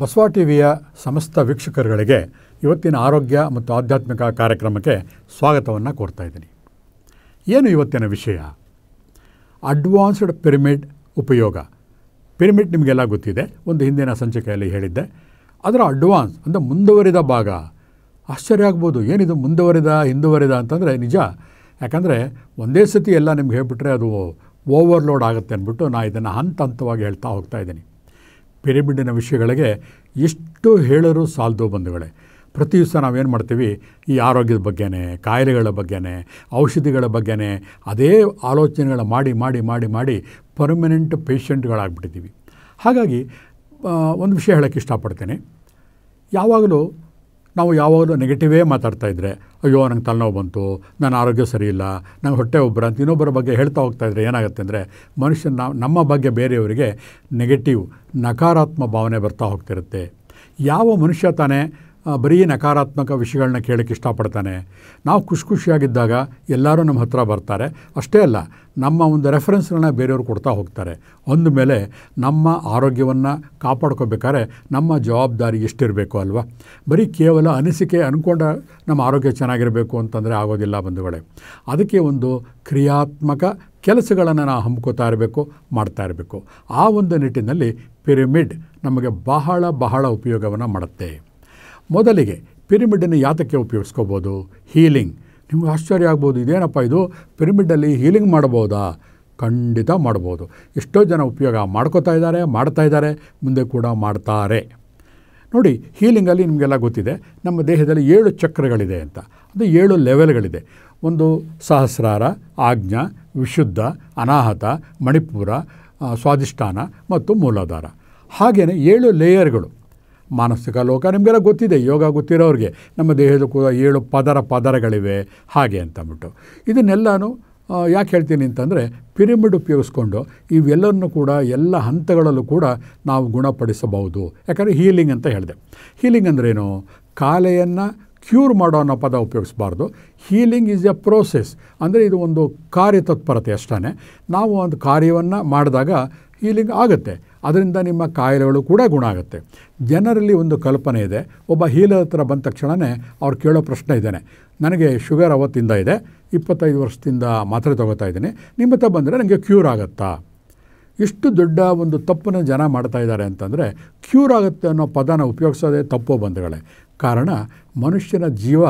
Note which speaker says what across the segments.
Speaker 1: ಬಸವ ಟಿವಿಯ ಸಮಸ್ತ ವೀಕ್ಷಕರುಗಳಿಗೆ ಇವತ್ತಿನ ಆರೋಗ್ಯ ಮತ್ತು ಆಧ್ಯಾತ್ಮಿಕ ಕಾರ್ಯಕ್ರಮಕ್ಕೆ ಸ್ವಾಗತವನ್ನು ಕೋರ್ತಾ ಇದ್ದೀನಿ ಏನು ಇವತ್ತಿನ ವಿಷಯ ಅಡ್ವಾನ್ಸ್ಡ್ ಪಿರಮಿಡ್ ಉಪಯೋಗ ಪಿರಮಿಡ್ ನಿಮಗೆಲ್ಲ ಗೊತ್ತಿದೆ ಒಂದು ಹಿಂದಿನ ಸಂಚಿಕೆಯಲ್ಲಿ ಹೇಳಿದ್ದೆ ಅದರ ಅಡ್ವಾನ್ಸ್ ಅಂದರೆ ಮುಂದುವರಿದ ಭಾಗ ಆಶ್ಚರ್ಯ ಆಗ್ಬೋದು ಏನಿದು ಮುಂದುವರಿದ ಹಿಂದುವರಿದ ಅಂತಂದರೆ ನಿಜ ಯಾಕಂದರೆ ಒಂದೇ ಸತಿ ಎಲ್ಲ ನಿಮ್ಗೆ ಹೇಳ್ಬಿಟ್ರೆ ಅದು ಓವರ್ಲೋಡ್ ಆಗುತ್ತೆ ಅಂದ್ಬಿಟ್ಟು ನಾನು ಇದನ್ನು ಹಂತ ಹಂತವಾಗಿ ಹೇಳ್ತಾ ಹೋಗ್ತಾ ಇದ್ದೀನಿ ಪಿರಮಿಡಿನ ವಿಷಯಗಳಿಗೆ ಎಷ್ಟು ಹೇಳರು ಸಾಲದು ಬಂಧುಗಳೇ ಪ್ರತಿ ದಿವಸ ನಾವೇನು ಮಾಡ್ತೀವಿ ಈ ಆರೋಗ್ಯದ ಬಗ್ಗೆನೇ ಕಾಯಿಲೆಗಳ ಬಗ್ಗೆನೇ ಔಷಧಿಗಳ ಬಗ್ಗೆನೇ ಅದೇ ಆಲೋಚನೆಗಳ ಮಾಡಿ ಮಾಡಿ ಮಾಡಿ ಮಾಡಿ ಪರ್ಮನೆಂಟ್ ಪೇಷಂಟ್ಗಳಾಗ್ಬಿಟ್ಟಿದ್ದೀವಿ ಹಾಗಾಗಿ ಒಂದು ವಿಷಯ ಹೇಳೋಕ್ಕೆ ಇಷ್ಟಪಡ್ತೇನೆ ಯಾವಾಗಲೂ ನಾವು ಯಾವಾಗಲೂ ನೆಗೆಟಿವೇ ಮಾತಾಡ್ತಾ ಇದ್ದರೆ ಅಯ್ಯೋ ನಂಗೆ ತಲೆನೋವು ಬಂತು ನನ್ನ ಆರೋಗ್ಯ ಸರಿ ಇಲ್ಲ ನಂಗೆ ಹೊಟ್ಟೆ ಒಬ್ಬರ ಅಂತ ಇನ್ನೊಬ್ಬರ ಬಗ್ಗೆ ಹೇಳ್ತಾ ಹೋಗ್ತಾ ಇದ್ದರೆ ಏನಾಗುತ್ತೆ ಅಂದರೆ ಮನುಷ್ಯನ ನಮ್ಮ ಬಗ್ಗೆ ಬೇರೆಯವರಿಗೆ ನೆಗೆಟಿವ್ ನಕಾರಾತ್ಮಕ ಭಾವನೆ ಬರ್ತಾ ಹೋಗ್ತಿರುತ್ತೆ ಯಾವ ಮನುಷ್ಯ ತಾನೇ ಬರೀ ನಕಾರಾತ್ಮಕ ವಿಷಯಗಳನ್ನ ಕೇಳೋಕ್ಕೆ ಇಷ್ಟಪಡ್ತಾನೆ ನಾವು ಖುಷಿ ಖುಷಿಯಾಗಿದ್ದಾಗ ಎಲ್ಲರೂ ನಮ್ಮ ಹತ್ರ ಬರ್ತಾರೆ ಅಷ್ಟೇ ಅಲ್ಲ ನಮ್ಮ ಒಂದು ರೆಫರೆನ್ಸ್ಗಳನ್ನ ಬೇರೆಯವರು ಕೊಡ್ತಾ ಹೋಗ್ತಾರೆ ಅಂದಮೇಲೆ ನಮ್ಮ ಆರೋಗ್ಯವನ್ನು ಕಾಪಾಡ್ಕೋಬೇಕಾದ್ರೆ ನಮ್ಮ ಜವಾಬ್ದಾರಿ ಎಷ್ಟಿರಬೇಕು ಅಲ್ವಾ ಬರೀ ಕೇವಲ ಅನಿಸಿಕೆ ಅಂದ್ಕೊಂಡ ನಮ್ಮ ಆರೋಗ್ಯ ಚೆನ್ನಾಗಿರಬೇಕು ಅಂತಂದರೆ ಆಗೋದಿಲ್ಲ ಬಂಧುಗಳೇ ಅದಕ್ಕೆ ಒಂದು ಕ್ರಿಯಾತ್ಮಕ ಕೆಲಸಗಳನ್ನು ನಾವು ಹಮ್ಮಿಕೊತಾ ಇರಬೇಕು ಮಾಡ್ತಾ ಇರಬೇಕು ಆ ಒಂದು ನಿಟ್ಟಿನಲ್ಲಿ ಪಿರಮಿಡ್ ನಮಗೆ ಬಹಳ ಬಹಳ ಉಪಯೋಗವನ್ನು ಮಾಡುತ್ತೆ ಮೊದಲಿಗೆ ಪಿರಿಮಿಡನ್ನು ಯಾತಕ್ಕೆ ಉಪಯೋಗಿಸ್ಕೋಬೋದು ಹೀಲಿಂಗ್ ನಿಮ್ಗೆ ಆಶ್ಚರ್ಯ ಆಗ್ಬೋದು ಇದೇನಪ್ಪ ಇದು ಪಿರಿಮಿಡಲ್ಲಿ ಹೀಲಿಂಗ್ ಮಾಡ್ಬೋದಾ ಖಂಡಿತ ಮಾಡ್ಬೋದು ಎಷ್ಟೋ ಜನ ಉಪಯೋಗ ಮಾಡ್ಕೋತಾ ಇದ್ದಾರೆ ಮಾಡ್ತಾ ಇದ್ದಾರೆ ಮುಂದೆ ಕೂಡ ಮಾಡ್ತಾರೆ ನೋಡಿ ಹೀಲಿಂಗಲ್ಲಿ ನಿಮಗೆಲ್ಲ ಗೊತ್ತಿದೆ ನಮ್ಮ ದೇಹದಲ್ಲಿ ಏಳು ಚಕ್ರಗಳಿದೆ ಅಂತ ಅದು ಏಳು ಲೆವೆಲ್ಗಳಿದೆ ಒಂದು ಸಹಸ್ರಾರ ಆಜ್ಞ ವಿಶುದ್ಧ ಅನಾಹತ ಮಣಿಪುರ ಸ್ವಾದಿಷ್ಠಾನ ಮತ್ತು ಮೂಲಾಧಾರ ಹಾಗೆಯೇ ಏಳು ಲೇಯರ್ಗಳು ಮಾನಸಿಕ ಲೋಕ ನಿಮಗೆಲ್ಲ ಗೊತ್ತಿದೆ ಯೋಗ ಗೊತ್ತಿರೋರಿಗೆ ನಮ್ಮ ದೇಹದ ಕೂಡ ಏಳು ಪದರ ಪದರಗಳಿವೆ ಹಾಗೆ ಅಂತ ಅಂದ್ಬಿಟ್ಟು ಇದನ್ನೆಲ್ಲನೂ ಯಾಕೆ ಹೇಳ್ತೀನಿ ಅಂತಂದರೆ ಪಿರಿಮಿಡ್ ಉಪಯೋಗಿಸ್ಕೊಂಡು ಇವೆಲ್ಲವನ್ನು ಕೂಡ ಎಲ್ಲ ಹಂತಗಳಲ್ಲೂ ಕೂಡ ನಾವು ಗುಣಪಡಿಸಬಹುದು ಯಾಕಂದರೆ ಹೀಲಿಂಗ್ ಅಂತ ಹೇಳಿದೆ ಹೀಲಿಂಗ್ ಅಂದ್ರೇನು ಕಾಲೆಯನ್ನು ಕ್ಯೂರ್ ಮಾಡೋ ಅನ್ನೋ ಪದ ಉಪಯೋಗಿಸ್ಬಾರ್ದು ಹೀಲಿಂಗ್ ಈಸ್ ಎ ಪ್ರೋಸೆಸ್ ಅಂದರೆ ಇದು ಒಂದು ಕಾರ್ಯತತ್ಪರತೆ ಅಷ್ಟೇ ನಾವು ಒಂದು ಕಾರ್ಯವನ್ನು ಮಾಡಿದಾಗ ಹೀಲಿಂಗ್ ಆಗುತ್ತೆ ಅದರಿಂದ ನಿಮ್ಮ ಕಾಯಿಲೆಗಳು ಕೂಡ ಗುಣ ಆಗುತ್ತೆ ಜನರಲ್ಲಿ ಒಂದು ಕಲ್ಪನೆ ಇದೆ ಒಬ್ಬ ಹೀಲರ್ ಹತ್ರ ಬಂದ ತಕ್ಷಣವೇ ಅವ್ರು ಕೇಳೋ ಪ್ರಶ್ನೆ ಇದ್ದಾನೆ ನನಗೆ ಶುಗರ್ ಅವತ್ತಿಂದ ಇದೆ ಇಪ್ಪತ್ತೈದು ವರ್ಷದಿಂದ ಮಾತ್ರೆ ತೊಗೋತಾ ಇದ್ದೀನಿ ನಿಮ್ಮ ಹತ್ರ ಬಂದರೆ ನನಗೆ ಕ್ಯೂರ್ ಆಗುತ್ತಾ ಇಷ್ಟು ದೊಡ್ಡ ಒಂದು ತಪ್ಪನ್ನು ಜನ ಮಾಡ್ತಾ ಇದ್ದಾರೆ ಅಂತಂದರೆ ಕ್ಯೂರ್ ಆಗುತ್ತೆ ಅನ್ನೋ ಪದನ ಉಪಯೋಗಿಸೋದೇ ತಪ್ಪು ಬಂಧುಗಳೇ ಕಾರಣ ಮನುಷ್ಯನ ಜೀವ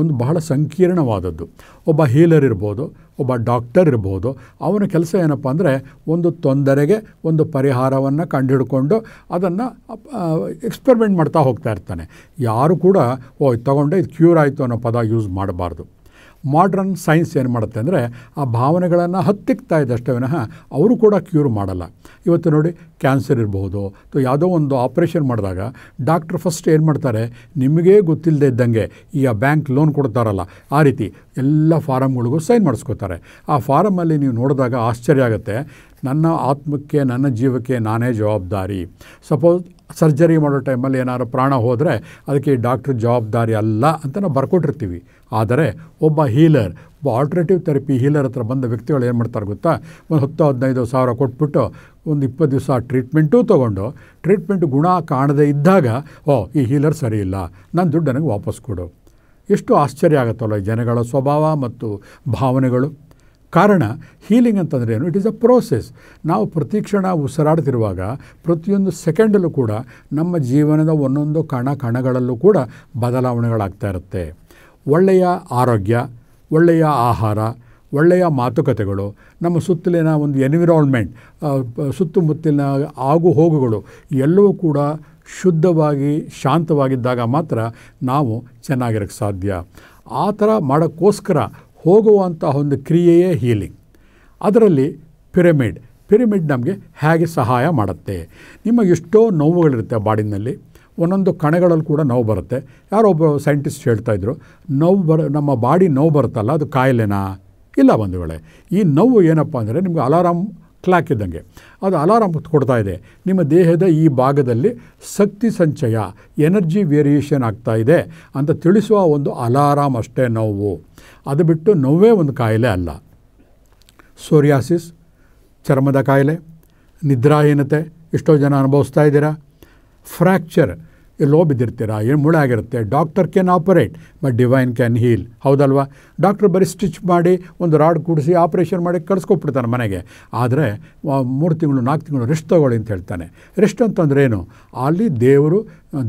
Speaker 1: ಒಂದು ಬಹಳ ಸಂಕೀರ್ಣವಾದದ್ದು ಒಬ್ಬ ಹೀಲರ್ ಇರ್ಬೋದು ಒಬ್ಬ ಡಾಕ್ಟರ್ ಇರ್ಬೋದು ಅವನ ಕೆಲಸ ಏನಪ್ಪ ಅಂದರೆ ಒಂದು ತೊಂದರೆಗೆ ಒಂದು ಪರಿಹಾರವನ್ನು ಕಂಡುಹಿಡ್ಕೊಂಡು ಅದನ್ನು ಎಕ್ಸ್ಪೆರಿಮೆಂಟ್ ಮಾಡ್ತಾ ಹೋಗ್ತಾ ಇರ್ತಾನೆ ಯಾರು ಕೂಡ ಓ ಇದು ಇದು ಕ್ಯೂರ್ ಆಯಿತು ಅನ್ನೋ ಪದ ಯೂಸ್ ಮಾಡಬಾರ್ದು ಮಾಡ್ರನ್ ಸೈನ್ಸ್ ಏನು ಮಾಡುತ್ತೆ ಅಂದರೆ ಆ ಭಾವನೆಗಳನ್ನು ಹತ್ತಿಕ್ತಾ ಇದ್ದಷ್ಟೇ ವಿನಃ ಅವರು ಕೂಡ ಕ್ಯೂರ್ ಮಾಡಲ್ಲ ಇವತ್ತು ನೋಡಿ ಕ್ಯಾನ್ಸರ್ ಇರಬಹುದು ಅಥವಾ ಯಾವುದೋ ಒಂದು ಆಪ್ರೇಷನ್ ಮಾಡಿದಾಗ ಡಾಕ್ಟ್ರ್ ಫಸ್ಟ್ ಏನು ಮಾಡ್ತಾರೆ ನಿಮಗೇ ಗೊತ್ತಿಲ್ಲದೆ ಇದ್ದಂಗೆ ಈ ಬ್ಯಾಂಕ್ ಲೋನ್ ಕೊಡ್ತಾರಲ್ಲ ಆ ರೀತಿ ಎಲ್ಲ ಫಾರಮ್ಗಳಿಗೂ ಸೈನ್ ಮಾಡಿಸ್ಕೋತಾರೆ ಆ ಫಾರಮಲ್ಲಿ ನೀವು ನೋಡಿದಾಗ ಆಶ್ಚರ್ಯ ಆಗುತ್ತೆ ನನ್ನ ಆತ್ಮಕ್ಕೆ ನನ್ನ ಜೀವಕ್ಕೆ ನಾನೇ ಜವಾಬ್ದಾರಿ ಸಪೋಸ್ ಸರ್ಜರಿ ಮಾಡೋ ಟೈಮಲ್ಲಿ ಏನಾದರೂ ಪ್ರಾಣ ಹೋದರೆ ಅದಕ್ಕೆ ಡಾಕ್ಟ್ರ್ ಜವಾಬ್ದಾರಿ ಅಲ್ಲ ಅಂತ ನಾವು ಬರ್ಕೊಟ್ಟಿರ್ತೀವಿ ಆದರೆ ಒಬ್ಬ ಹೀಲರ್ ಒಬ್ಬ ಆಲ್ಟ್ರೇಟಿವ್ ಥೆರಪಿ ಹೀಲರ್ ಹತ್ರ ಬಂದ ವ್ಯಕ್ತಿಗಳು ಏನು ಮಾಡ್ತಾರೆ ಗೊತ್ತಾ ಒಂದು ಹತ್ತು ಹದಿನೈದು ಸಾವಿರ ಕೊಟ್ಬಿಟ್ಟು ಒಂದು ಇಪ್ಪತ್ತು ದಿವಸ ಟ್ರೀಟ್ಮೆಂಟು ತೊಗೊಂಡು ಟ್ರೀಟ್ಮೆಂಟ್ ಗುಣ ಕಾಣದೇ ಇದ್ದಾಗ ಓ ಈ ಹೀಲರ್ ಸರಿ ಇಲ್ಲ ನನ್ನ ದುಡ್ಡು ನನಗೆ ವಾಪಸ್ ಕೊಡು ಎಷ್ಟು ಆಶ್ಚರ್ಯ ಆಗುತ್ತಲ್ಲ ಈ ಜನಗಳ ಸ್ವಭಾವ ಮತ್ತು ಭಾವನೆಗಳು ಕಾರಣ ಹೀಲಿಂಗ್ ಅಂತಂದರೆ ಏನು ಇಟ್ ಈಸ್ ಅ ಪ್ರೋಸೆಸ್ ನಾವು ಪ್ರತಿಕ್ಷಣ ಉಸಿರಾಡ್ತಿರುವಾಗ ಪ್ರತಿಯೊಂದು ಸೆಕೆಂಡಲ್ಲೂ ಕೂಡ ನಮ್ಮ ಜೀವನದ ಒಂದೊಂದು ಕಣ ಕಣಗಳಲ್ಲೂ ಕೂಡ ಬದಲಾವಣೆಗಳಾಗ್ತಾ ಇರುತ್ತೆ ಒಳ್ಳೆಯ ಆರೋಗ್ಯ ಒಳ್ಳೆಯ ಆಹಾರ ಒಳ್ಳೆಯ ಮಾತುಕತೆಗಳು ನಮ್ಮ ಸುತ್ತಲಿನ ಒಂದು ಎನ್ವಿರಾನ್ಮೆಂಟ್ ಸುತ್ತಮುತ್ತಲಿನ ಆಗು ಹೋಗುಗಳು ಎಲ್ಲವೂ ಕೂಡ ಶುದ್ಧವಾಗಿ ಶಾಂತವಾಗಿದ್ದಾಗ ಮಾತ್ರ ನಾವು ಚೆನ್ನಾಗಿರೋಕ್ಕೆ ಸಾಧ್ಯ ಆ ಥರ ಮಾಡೋಕ್ಕೋಸ್ಕರ ಹೋಗುವಂತಹ ಒಂದು ಕ್ರಿಯೆಯೇ ಹೀಲಿಂಗ್ ಅದರಲ್ಲಿ ಪಿರಮಿಡ್ ಪಿರಮಿಡ್ ನಮಗೆ ಹೇಗೆ ಸಹಾಯ ಮಾಡುತ್ತೆ ನಿಮಗೆ ಎಷ್ಟೋ ನೋವುಗಳಿರುತ್ತೆ ಬಾಡಿನಲ್ಲಿ ಒಂದೊಂದು ಕಣಗಳಲ್ಲಿ ಕೂಡ ನೋವು ಬರುತ್ತೆ ಯಾರೋ ಒಬ್ಬ ಸೈಂಟಿಸ್ಟ್ ಹೇಳ್ತಾಯಿದ್ರು ನೋವು ಬರ ನಮ್ಮ ಬಾಡಿ ನೋವು ಬರುತ್ತಲ್ಲ ಅದು ಕಾಯಿಲೆನಾ ಇಲ್ಲ ಒಂದು ವೇಳೆ ಈ ನೋವು ಏನಪ್ಪ ಅಂದರೆ ನಿಮಗೆ ಅಲಾರಾಮ್ ಕ್ಲಾಕ್ ಇದ್ದಂಗೆ ಅದು ಅಲಾರಾಮ್ ಕೊಡ್ತಾ ಇದೆ ನಿಮ್ಮ ದೇಹದ ಈ ಭಾಗದಲ್ಲಿ ಶಕ್ತಿ ಸಂಚಯ ಎನರ್ಜಿ ವೇರಿಯೇಷನ್ ಆಗ್ತಾ ಇದೆ ಅಂತ ತಿಳಿಸುವ ಒಂದು ಅಲಾರಾಮ್ ಅಷ್ಟೇ ನೋವು ಅದು ಬಿಟ್ಟು ನೋವೇ ಒಂದು ಕಾಯಿಲೆ ಅಲ್ಲ ಸೋರಿಯಾಸಿಸ್ ಚರ್ಮದ ಕಾಯಿಲೆ ನಿದ್ರಾಹೀನತೆ ಎಷ್ಟೋ ಜನ ಅನುಭವಿಸ್ತಾ ಇದ್ದೀರಾ ಫ್ರ್ಯಾಕ್ಚರ್ ಎಲ್ಲೋ ಬಿದ್ದಿರ್ತೀರ ಏನು ಆಗಿರುತ್ತೆ doctor can operate but divine can heal ಹೌದಲ್ವಾ ಡಾಕ್ಟರ್ ಬರೀ ಸ್ಟಿಚ್ ಮಾಡಿ ಒಂದು ರಾಡ್ ಕೂಡಿಸಿ ಆಪ್ರೇಷನ್ ಮಾಡಿ ಕಳ್ಸ್ಕೊಟ್ಬಿಡ್ತಾನೆ ಮನೆಗೆ ಆದರೆ ಮೂರು ತಿಂಗಳು ನಾಲ್ಕು ತಿಂಗಳು ರೆಸ್ಟ್ ತೊಗೊಳ್ಳಿ ಅಂತ ಹೇಳ್ತಾನೆ ರೆಸ್ಟ್ ಅಂತಂದ್ರೆ ಏನು ಅಲ್ಲಿ ದೇವರು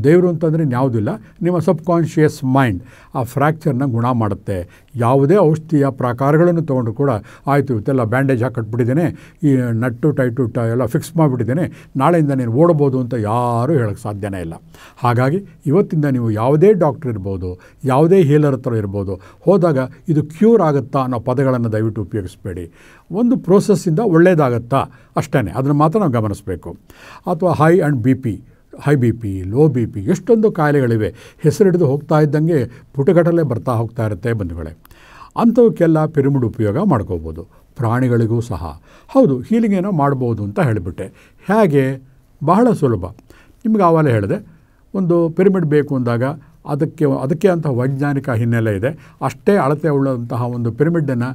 Speaker 1: ದೇವರು ಅಂತಂದರೆ ಯಾವುದಿಲ್ಲ ನಿಮ್ಮ ಸಬ್ ಕಾನ್ಷಿಯಸ್ ಮೈಂಡ್ ಆ ಫ್ರ್ಯಾಕ್ಚರ್ನ ಗುಣ ಮಾಡುತ್ತೆ ಯಾವುದೇ ಔಷಧಿಯ ಪ್ರಕಾರಗಳನ್ನು ತೊಗೊಂಡು ಕೂಡ ಆಯಿತು ಇವತ್ತೆಲ್ಲ ಬ್ಯಾಂಡೇಜ್ ಹಾಕಿ ಕಟ್ಬಿಟ್ಟಿದ್ದೇನೆ ಈ ನಟ್ಟು ಟೈಟು ಟ ಎಲ್ಲ ಫಿಕ್ಸ್ ಮಾಡಿಬಿಟ್ಟಿದ್ದೇನೆ ನಾಳೆಯಿಂದ ನೀನು ಓಡಬಹುದು ಅಂತ ಯಾರೂ ಹೇಳೋಕ್ಕೆ ಸಾಧ್ಯನೇ ಇಲ್ಲ ಹಾಗಾಗಿ ಇವತ್ತಿಂದ ನೀವು ಯಾವುದೇ ಡಾಕ್ಟ್ರ್ ಇರ್ಬೋದು ಯಾವುದೇ ಹೀಲರ್ ಹತ್ರ ಇರ್ಬೋದು ಹೋದಾಗ ಇದು ಕ್ಯೂರ್ ಆಗುತ್ತಾ ಅನ್ನೋ ಪದಗಳನ್ನು ದಯವಿಟ್ಟು ಉಪಯೋಗಿಸ್ಬೇಡಿ ಒಂದು ಪ್ರೋಸೆಸ್ಸಿಂದ ಒಳ್ಳೆಯದಾಗತ್ತಾ ಅಷ್ಟೇ ಅದನ್ನು ಮಾತ್ರ ನಾವು ಗಮನಿಸಬೇಕು ಅಥವಾ high and B P high B P low B P ಎಷ್ಟೊಂದು ಕಾಯಿಲೆಗಳಿವೆ ಹೆಸರಿಡಿದು ಹೋಗ್ತಾ ಇದ್ದಂಗೆ ಪುಟಗಟ್ಟಲೆ ಬರ್ತಾ ಹೋಗ್ತಾ ಇರುತ್ತೆ ಬಂಧುಗಳೇ ಅಂಥವಕ್ಕೆಲ್ಲ ಪಿರಿಮಿಡ್ ಉಪಯೋಗ ಮಾಡ್ಕೋಬೋದು ಪ್ರಾಣಿಗಳಿಗೂ ಸಹ ಹೌದು ಹೀಲಿಂಗ್ ಏನೋ ಮಾಡ್ಬೋದು ಅಂತ ಹೇಳಿಬಿಟ್ಟೆ ಹೇಗೆ ಬಹಳ ಸುಲಭ ನಿಮ್ಗೆ ಆವಾಗಲೇ ಹೇಳಿದೆ ಒಂದು ಪಿರಮಿಡ್ ಬೇಕು ಅಂದಾಗ ಅದಕ್ಕೆ ಅದಕ್ಕೆ ಅಂತಹ ವೈಜ್ಞಾನಿಕ ಹಿನ್ನೆಲೆ ಇದೆ ಅಷ್ಟೇ ಅಳತೆ ಉಳ್ಳಂತಹ ಒಂದು ಪಿರಮಿಡನ್ನು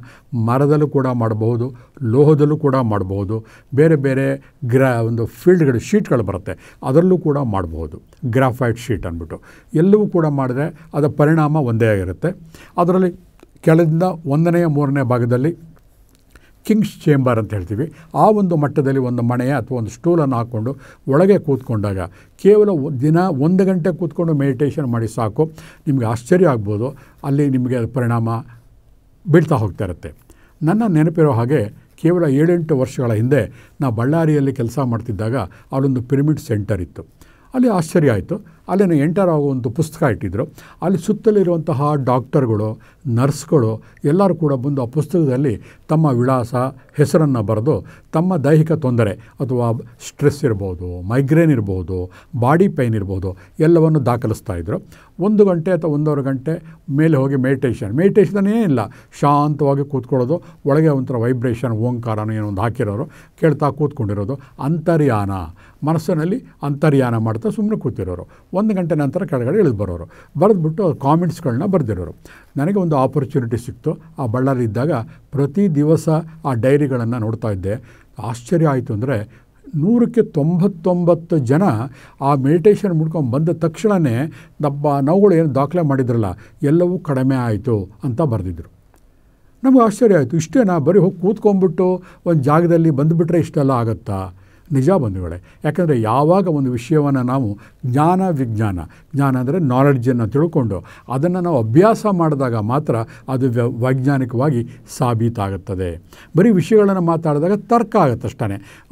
Speaker 1: ಮರದಲ್ಲೂ ಕೂಡ ಮಾಡಬಹುದು ಲೋಹದಲ್ಲೂ ಕೂಡ ಮಾಡಬಹುದು ಬೇರೆ ಬೇರೆ ಗ್ರಾ ಒಂದು ಫೀಲ್ಡ್ಗಳು ಶೀಟ್ಗಳು ಬರುತ್ತೆ ಅದರಲ್ಲೂ ಕೂಡ ಮಾಡಬಹುದು ಗ್ರಾಫೈಟ್ ಶೀಟ್ ಅಂದ್ಬಿಟ್ಟು ಎಲ್ಲವೂ ಕೂಡ ಮಾಡಿದ್ರೆ ಅದರ ಪರಿಣಾಮ ಒಂದೇ ಆಗಿರುತ್ತೆ ಅದರಲ್ಲಿ ಕೆಳದಿಂದ ಒಂದನೆಯ ಮೂರನೇ ಭಾಗದಲ್ಲಿ ಕಿಂಗ್ಸ್ ಚೇಂಬರ್ ಅಂತ ಹೇಳ್ತೀವಿ ಆ ಒಂದು ಮಟ್ಟದಲ್ಲಿ ಒಂದು ಮಣೆಯ ಅಥವಾ ಒಂದು ಸ್ಟೂಲನ್ನು ಹಾಕ್ಕೊಂಡು ಒಳಗೆ ಕೂತ್ಕೊಂಡಾಗ ಕೇವಲ ದಿನ ಒಂದು ಗಂಟೆ ಕೂತ್ಕೊಂಡು ಮೆಡಿಟೇಷನ್ ಮಾಡಿ ಸಾಕು ನಿಮಗೆ ಆಶ್ಚರ್ಯ ಆಗ್ಬೋದು ಅಲ್ಲಿ ನಿಮಗೆ ಪರಿಣಾಮ ಬೀಳ್ತಾ ಹೋಗ್ತಾ ಇರುತ್ತೆ ನನ್ನ ನೆನಪಿರೋ ಹಾಗೆ ಕೇವಲ ಏಳೆಂಟು ವರ್ಷಗಳ ಹಿಂದೆ ನಾ ಬಳ್ಳಾರಿಯಲ್ಲಿ ಕೆಲಸ ಮಾಡ್ತಿದ್ದಾಗ ಅಲ್ಲೊಂದು ಪಿರಮಿಡ್ ಸೆಂಟರ್ ಇತ್ತು ಅಲ್ಲಿ ಆಶ್ಚರ್ಯ ಆಯಿತು ಅಲ್ಲಿನ ಎಂಟರ್ ಆಗೋ ಒಂದು ಪುಸ್ತಕ ಇಟ್ಟಿದ್ದರು ಅಲ್ಲಿ ಸುತ್ತಲಿರುವಂತಹ ಡಾಕ್ಟರ್ಗಳು ನರ್ಸ್ಗಳು ಎಲ್ಲರೂ ಕೂಡ ಬಂದು ಆ ಪುಸ್ತಕದಲ್ಲಿ ತಮ್ಮ ವಿಳಾಸ ಹೆಸರನ್ನು ಬರೆದು ತಮ್ಮ ದೈಹಿಕ ತೊಂದರೆ ಅಥವಾ ಸ್ಟ್ರೆಸ್ ಇರ್ಬೋದು ಮೈಗ್ರೇನ್ ಇರ್ಬೋದು ಬಾಡಿ ಪೈನ್ ಇರ್ಬೋದು ಎಲ್ಲವನ್ನು ದಾಖಲಿಸ್ತಾ ಇದ್ದರು ಒಂದು ಗಂಟೆ ಅಥವಾ ಒಂದೂವರೆ ಗಂಟೆ ಮೇಲೆ ಹೋಗಿ ಮೆಡಿಟೇಷನ್ ಮೆಡಿಟೇಷನ್ ಏನಿಲ್ಲ ಶಾಂತವಾಗಿ ಕೂತ್ಕೊಳ್ಳೋದು ಒಳಗೆ ಒಂಥರ ವೈಬ್ರೇಷನ್ ಓಂಕಾರನೋ ಏನೋ ಒಂದು ಹಾಕಿರೋರು ಕೇಳ್ತಾ ಕೂತ್ಕೊಂಡಿರೋದು ಅಂತರ್ಯಾನ ಮನಸ್ಸಿನಲ್ಲಿ ಅಂತರ್ಯಾನ ಮಾಡ್ತಾ ಸುಮ್ಮನೆ ಕೂತಿರೋರು ಒಂದು ಗಂಟೆ ನಂತರ ಕೆಳಗಡೆ ಇಳಿದು ಬರೋರು ಬರೆದ್ಬಿಟ್ಟು ಕಾಮೆಂಟ್ಸ್ಗಳನ್ನ ಬರೆದಿರೋರು ನನಗೆ ಒಂದು ಆಪರ್ಚುನಿಟಿ ಸಿಕ್ತು ಆ ಬಳ್ಳಾರಿ ಇದ್ದಾಗ ಪ್ರತಿ ದಿವಸ ಆ ಡೈರಿಗಳನ್ನು ನೋಡ್ತಾ ಇದ್ದೆ ಆಶ್ಚರ್ಯ ಆಯಿತು ಅಂದರೆ ನೂರಕ್ಕೆ ತೊಂಬತ್ತೊಂಬತ್ತು ಜನ ಆ ಮೆಡಿಟೇಷನ್ ಮುಡ್ಕೊಂಡು ಬಂದ ತಕ್ಷಣವೇ ನಮ್ಮ ನಾವುಗಳು ಏನು ದಾಖಲೆ ಮಾಡಿದ್ರಲ್ಲ ಎಲ್ಲವೂ ಕಡಿಮೆ ಆಯಿತು ಅಂತ ಬರೆದಿದ್ದರು ನಮಗೆ ಆಶ್ಚರ್ಯ ಆಯಿತು ಇಷ್ಟೇನಾ ಬರೀ ಹೋಗಿ ಕೂತ್ಕೊಂಡ್ಬಿಟ್ಟು ಒಂದು ಜಾಗದಲ್ಲಿ ಬಂದುಬಿಟ್ರೆ ಇಷ್ಟೆಲ್ಲ ಆಗುತ್ತಾ ನಿಜ ಬಂಧುಗಳೇ ಯಾಕಂದರೆ ಯಾವಾಗ ಒಂದು ವಿಷಯವನ್ನು ನಾವು ಜ್ಞಾನ ವಿಜ್ಞಾನ ಜ್ಞಾನ ಅಂದರೆ ನಾಲೆಡ್ಜನ್ನು ತಿಳ್ಕೊಂಡು ಅದನ್ನು ನಾವು ಅಭ್ಯಾಸ ಮಾಡಿದಾಗ ಮಾತ್ರ ಅದು ವೈಜ್ಞಾನಿಕವಾಗಿ ಸಾಬೀತಾಗುತ್ತದೆ ಬರೀ ವಿಷಯಗಳನ್ನು ಮಾತಾಡಿದಾಗ ತರ್ಕ ಆಗುತ್ತಷ್ಟೇ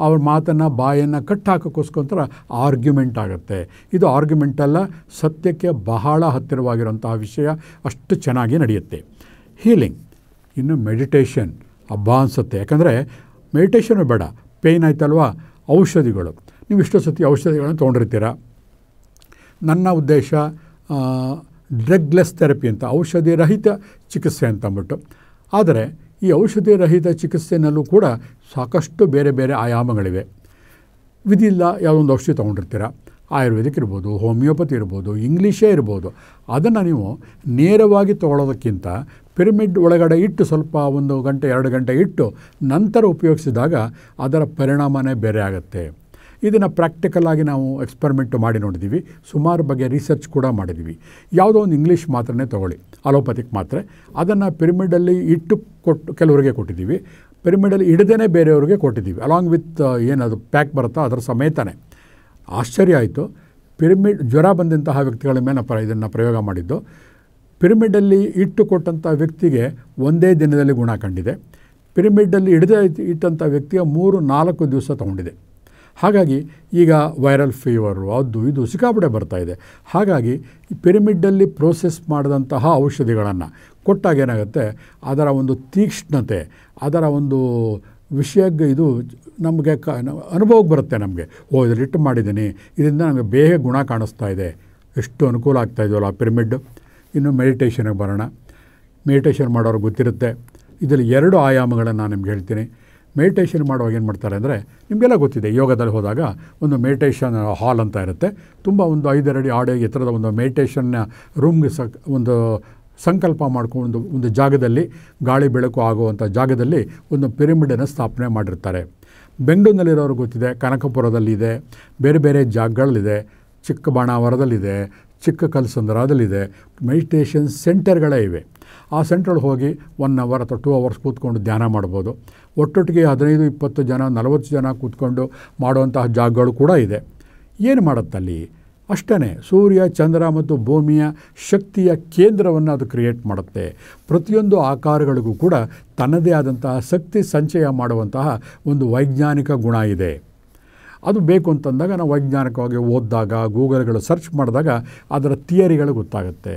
Speaker 1: ಅವ್ರ ಮಾತನ್ನು ಬಾಯನ್ನು ಕಟ್ಟಾಕೋಕ್ಕೋಸ್ಕರ ಆರ್ಗ್ಯುಮೆಂಟ್ ಆಗುತ್ತೆ ಇದು ಆರ್ಗ್ಯುಮೆಂಟ್ ಅಲ್ಲ ಸತ್ಯಕ್ಕೆ ಬಹಳ ಹತ್ತಿರವಾಗಿರುವಂತಹ ವಿಷಯ ಅಷ್ಟು ಚೆನ್ನಾಗಿ ನಡೆಯುತ್ತೆ ಹೀಲಿಂಗ್ ಇನ್ನು ಮೆಡಿಟೇಷನ್ ಹಬ್ಬ ಅನಿಸುತ್ತೆ ಯಾಕಂದರೆ ಮೆಡಿಟೇಷನು ಬೇಡ ಪೇಯ್ನ್ ಆಯ್ತಲ್ವಾ ಔಷಧಿಗಳು ನೀವು ಇಷ್ಟು ಸತಿ ಔಷಧಿಗಳನ್ನು ತೊಗೊಂಡಿರ್ತೀರ ನನ್ನ ಉದ್ದೇಶ ಡ್ರಗ್ಲೆಸ್ ಥೆರಪಿ ಅಂತ ಔಷಧಿ ರಹಿತ ಚಿಕಿತ್ಸೆ ಅಂತಂದ್ಬಿಟ್ಟು ಆದರೆ ಈ ಔಷಧಿ ರಹಿತ ಚಿಕಿತ್ಸೆನಲ್ಲೂ ಕೂಡ ಸಾಕಷ್ಟು ಬೇರೆ ಬೇರೆ ಆಯಾಮಗಳಿವೆ ವಿಧಿಲ್ಲ ಯಾವುದೊಂದು ಔಷಧಿ ತೊಗೊಂಡಿರ್ತೀರ ಆಯುರ್ವೇದಿಕ್ ಇರ್ಬೋದು ಹೋಮಿಯೋಪತಿ ಇರ್ಬೋದು ಇಂಗ್ಲೀಷೇ ಇರ್ಬೋದು ಅದನ್ನು ನೀವು ನೇರವಾಗಿ ತೊಗೊಳೋದಕ್ಕಿಂತ ಪಿರಮಿಡ್ ಒಳಗಡೆ ಇಟ್ಟು ಸ್ವಲ್ಪ ಒಂದು ಗಂಟೆ ಎರಡು ಗಂಟೆ ಇಟ್ಟು ನಂತರ ಉಪಯೋಗಿಸಿದಾಗ ಅದರ ಪರಿಣಾಮನೇ ಬೇರೆ ಆಗುತ್ತೆ ಇದನ್ನು ಪ್ರಾಕ್ಟಿಕಲಾಗಿ ನಾವು ಎಕ್ಸ್ಪರಿಮೆಂಟ್ ಮಾಡಿ ನೋಡಿದ್ದೀವಿ ಸುಮಾರು ಬಗ್ಗೆ ರಿಸರ್ಚ್ ಕೂಡ ಮಾಡಿದ್ದೀವಿ ಯಾವುದೋ ಒಂದು ಇಂಗ್ಲೀಷ್ ಮಾತ್ರನೇ ತೊಗೊಳ್ಳಿ ಅಲೋಪತಿಕ್ ಮಾತ್ರೆ ಅದನ್ನು ಪಿರಿಮಿಡಲ್ಲಿ ಇಟ್ಟು ಕೊಟ್ಟು ಕೆಲವರಿಗೆ ಕೊಟ್ಟಿದ್ದೀವಿ ಪಿರಿಮಿಡಲ್ಲಿ ಇಡದೇ ಬೇರೆಯವ್ರಿಗೆ ಕೊಟ್ಟಿದ್ದೀವಿ ಅಲಾಂಗ್ ವಿತ್ ಏನದು ಪ್ಯಾಕ್ ಬರುತ್ತೋ ಅದರ ಸಮೇತನೇ ಆಶ್ಚರ್ಯ ಆಯಿತು ಪಿರಮಿಡ್ ಜ್ವರ ಬಂದಂತಹ ವ್ಯಕ್ತಿಗಳ ಮೇಲೆ ಪ್ರ ಇದನ್ನು ಪ್ರಯೋಗ ಮಾಡಿದ್ದು ಪಿರಮಿಡಲ್ಲಿ ಇಟ್ಟು ಕೊಟ್ಟಂಥ ವ್ಯಕ್ತಿಗೆ ಒಂದೇ ದಿನದಲ್ಲಿ ಗುಣ ಕಂಡಿದೆ ಪಿರಮಿಡಲ್ಲಿ ಹಿಡಿದ ಇಟ್ಟಂಥ ವ್ಯಕ್ತಿಯ ಮೂರು ನಾಲ್ಕು ದಿವಸ ತಗೊಂಡಿದೆ ಹಾಗಾಗಿ ಈಗ ವೈರಲ್ ಫೀವರು ಅದು ಇದು ಸಿಕ್ಕಾಪಡೆ ಬರ್ತಾಯಿದೆ ಹಾಗಾಗಿ ಪಿರಮಿಡ್ಡಲ್ಲಿ ಪ್ರೋಸೆಸ್ ಮಾಡಿದಂತಹ ಔಷಧಿಗಳನ್ನು ಕೊಟ್ಟಾಗ ಏನಾಗುತ್ತೆ ಅದರ ಒಂದು ತೀಕ್ಷ್ಣತೆ ಅದರ ಒಂದು ವಿಷಯಕ್ಕೆ ಇದು ನಮಗೆ ಕ ಅನುಭವಕ್ಕೆ ಬರುತ್ತೆ ನಮಗೆ ಓ ಇದು ರಿಟ್ ಮಾಡಿದ್ದೀನಿ ಇದರಿಂದ ನನಗೆ ಬೇಗ ಗುಣ ಕಾಣಿಸ್ತಾ ಇದೆ ಎಷ್ಟು ಅನುಕೂಲ ಆಗ್ತಾ ಇದೆಯಲ್ಲ ಪಿರಮಿಡ್ ಇನ್ನು ಮೆಡಿಟೇಷನ್ಗೆ ಬರೋಣ ಮೆಡಿಟೇಷನ್ ಮಾಡೋರು ಗೊತ್ತಿರುತ್ತೆ ಇದರಲ್ಲಿ ಎರಡು ಆಯಾಮಗಳನ್ನು ನಾನು ನಿಮ್ಗೆ ಹೇಳ್ತೀನಿ ಮೆಡಿಟೇಷನ್ ಮಾಡುವಾಗ ಏನು ಮಾಡ್ತಾರೆ ಅಂದರೆ ನಿಮಗೆಲ್ಲ ಗೊತ್ತಿದೆ ಯೋಗದಲ್ಲಿ ಹೋದಾಗ ಒಂದು ಮೆಡಿಟೇಷನ್ ಹಾಲ್ ಅಂತ ಇರುತ್ತೆ ತುಂಬ ಒಂದು ಐದೆರಡು ಆಡೆ ಎತ್ತರದ ಒಂದು ಮೆಡಿಟೇಷನ್ನ ರೂಮ್ಗೆ ಸಕ್ ಒಂದು ಸಂಕಲ್ಪ ಮಾಡ್ಕೊಂಡು ಒಂದು ಜಾಗದಲ್ಲಿ ಗಾಳಿ ಬೆಳಕು ಆಗುವಂಥ ಜಾಗದಲ್ಲಿ ಒಂದು ಪಿರಮಿಡನ್ನು ಸ್ಥಾಪನೆ ಮಾಡಿರ್ತಾರೆ ಬೆಂಗಳೂರಿನಲ್ಲಿರೋರು ಗೊತ್ತಿದೆ ಕನಕಪುರದಲ್ಲಿದೆ ಬೇರೆ ಬೇರೆ ಜಾಗಗಳಲ್ಲಿದೆ ಚಿಕ್ಕ ಬಾಣಾವರದಲ್ಲಿದೆ ಚಿಕ್ಕ ಕಲ್ಸಂದ್ರದಲ್ಲಿದೆ ಮೆಡಿಟೇಷನ್ ಸೆಂಟರ್ಗಳೇ ಇವೆ ಆ ಸೆಂಟ್ರಲ್ಲಿ ಹೋಗಿ ಒನ್ ಅವರ್ ಅಥವಾ ಟೂ ಅವರ್ಸ್ ಕೂತ್ಕೊಂಡು ಧ್ಯಾನ ಮಾಡ್ಬೋದು ಒಟ್ಟೊಟ್ಟಿಗೆ ಹದಿನೈದು ಇಪ್ಪತ್ತು ಜನ ನಲವತ್ತು ಜನ ಕೂತ್ಕೊಂಡು ಮಾಡುವಂತಹ ಜಾಗಗಳು ಕೂಡ ಇದೆ ಏನು ಮಾಡುತ್ತಲ್ಲಿ ಅಷ್ಟೇ ಸೂರ್ಯ ಚಂದ್ರ ಮತ್ತು ಭೂಮಿಯ ಶಕ್ತಿಯ ಕೇಂದ್ರವನ್ನು ಅದು ಕ್ರಿಯೇಟ್ ಮಾಡುತ್ತೆ ಪ್ರತಿಯೊಂದು ಆಕಾರಗಳಿಗೂ ಕೂಡ ತನ್ನದೇ ಆದಂತಹ ಶಕ್ತಿ ಸಂಚಯ ಮಾಡುವಂತಹ ಒಂದು ವೈಜ್ಞಾನಿಕ ಗುಣ ಇದೆ ಅದು ಬೇಕು ಅಂತಂದಾಗ ನಾವು ವೈಜ್ಞಾನಿಕವಾಗಿ ಓದಿದಾಗ ಗೂಗಲ್ಗಳು ಸರ್ಚ್ ಮಾಡಿದಾಗ ಅದರ ಥಿಯರಿಗಳು ಗೊತ್ತಾಗುತ್ತೆ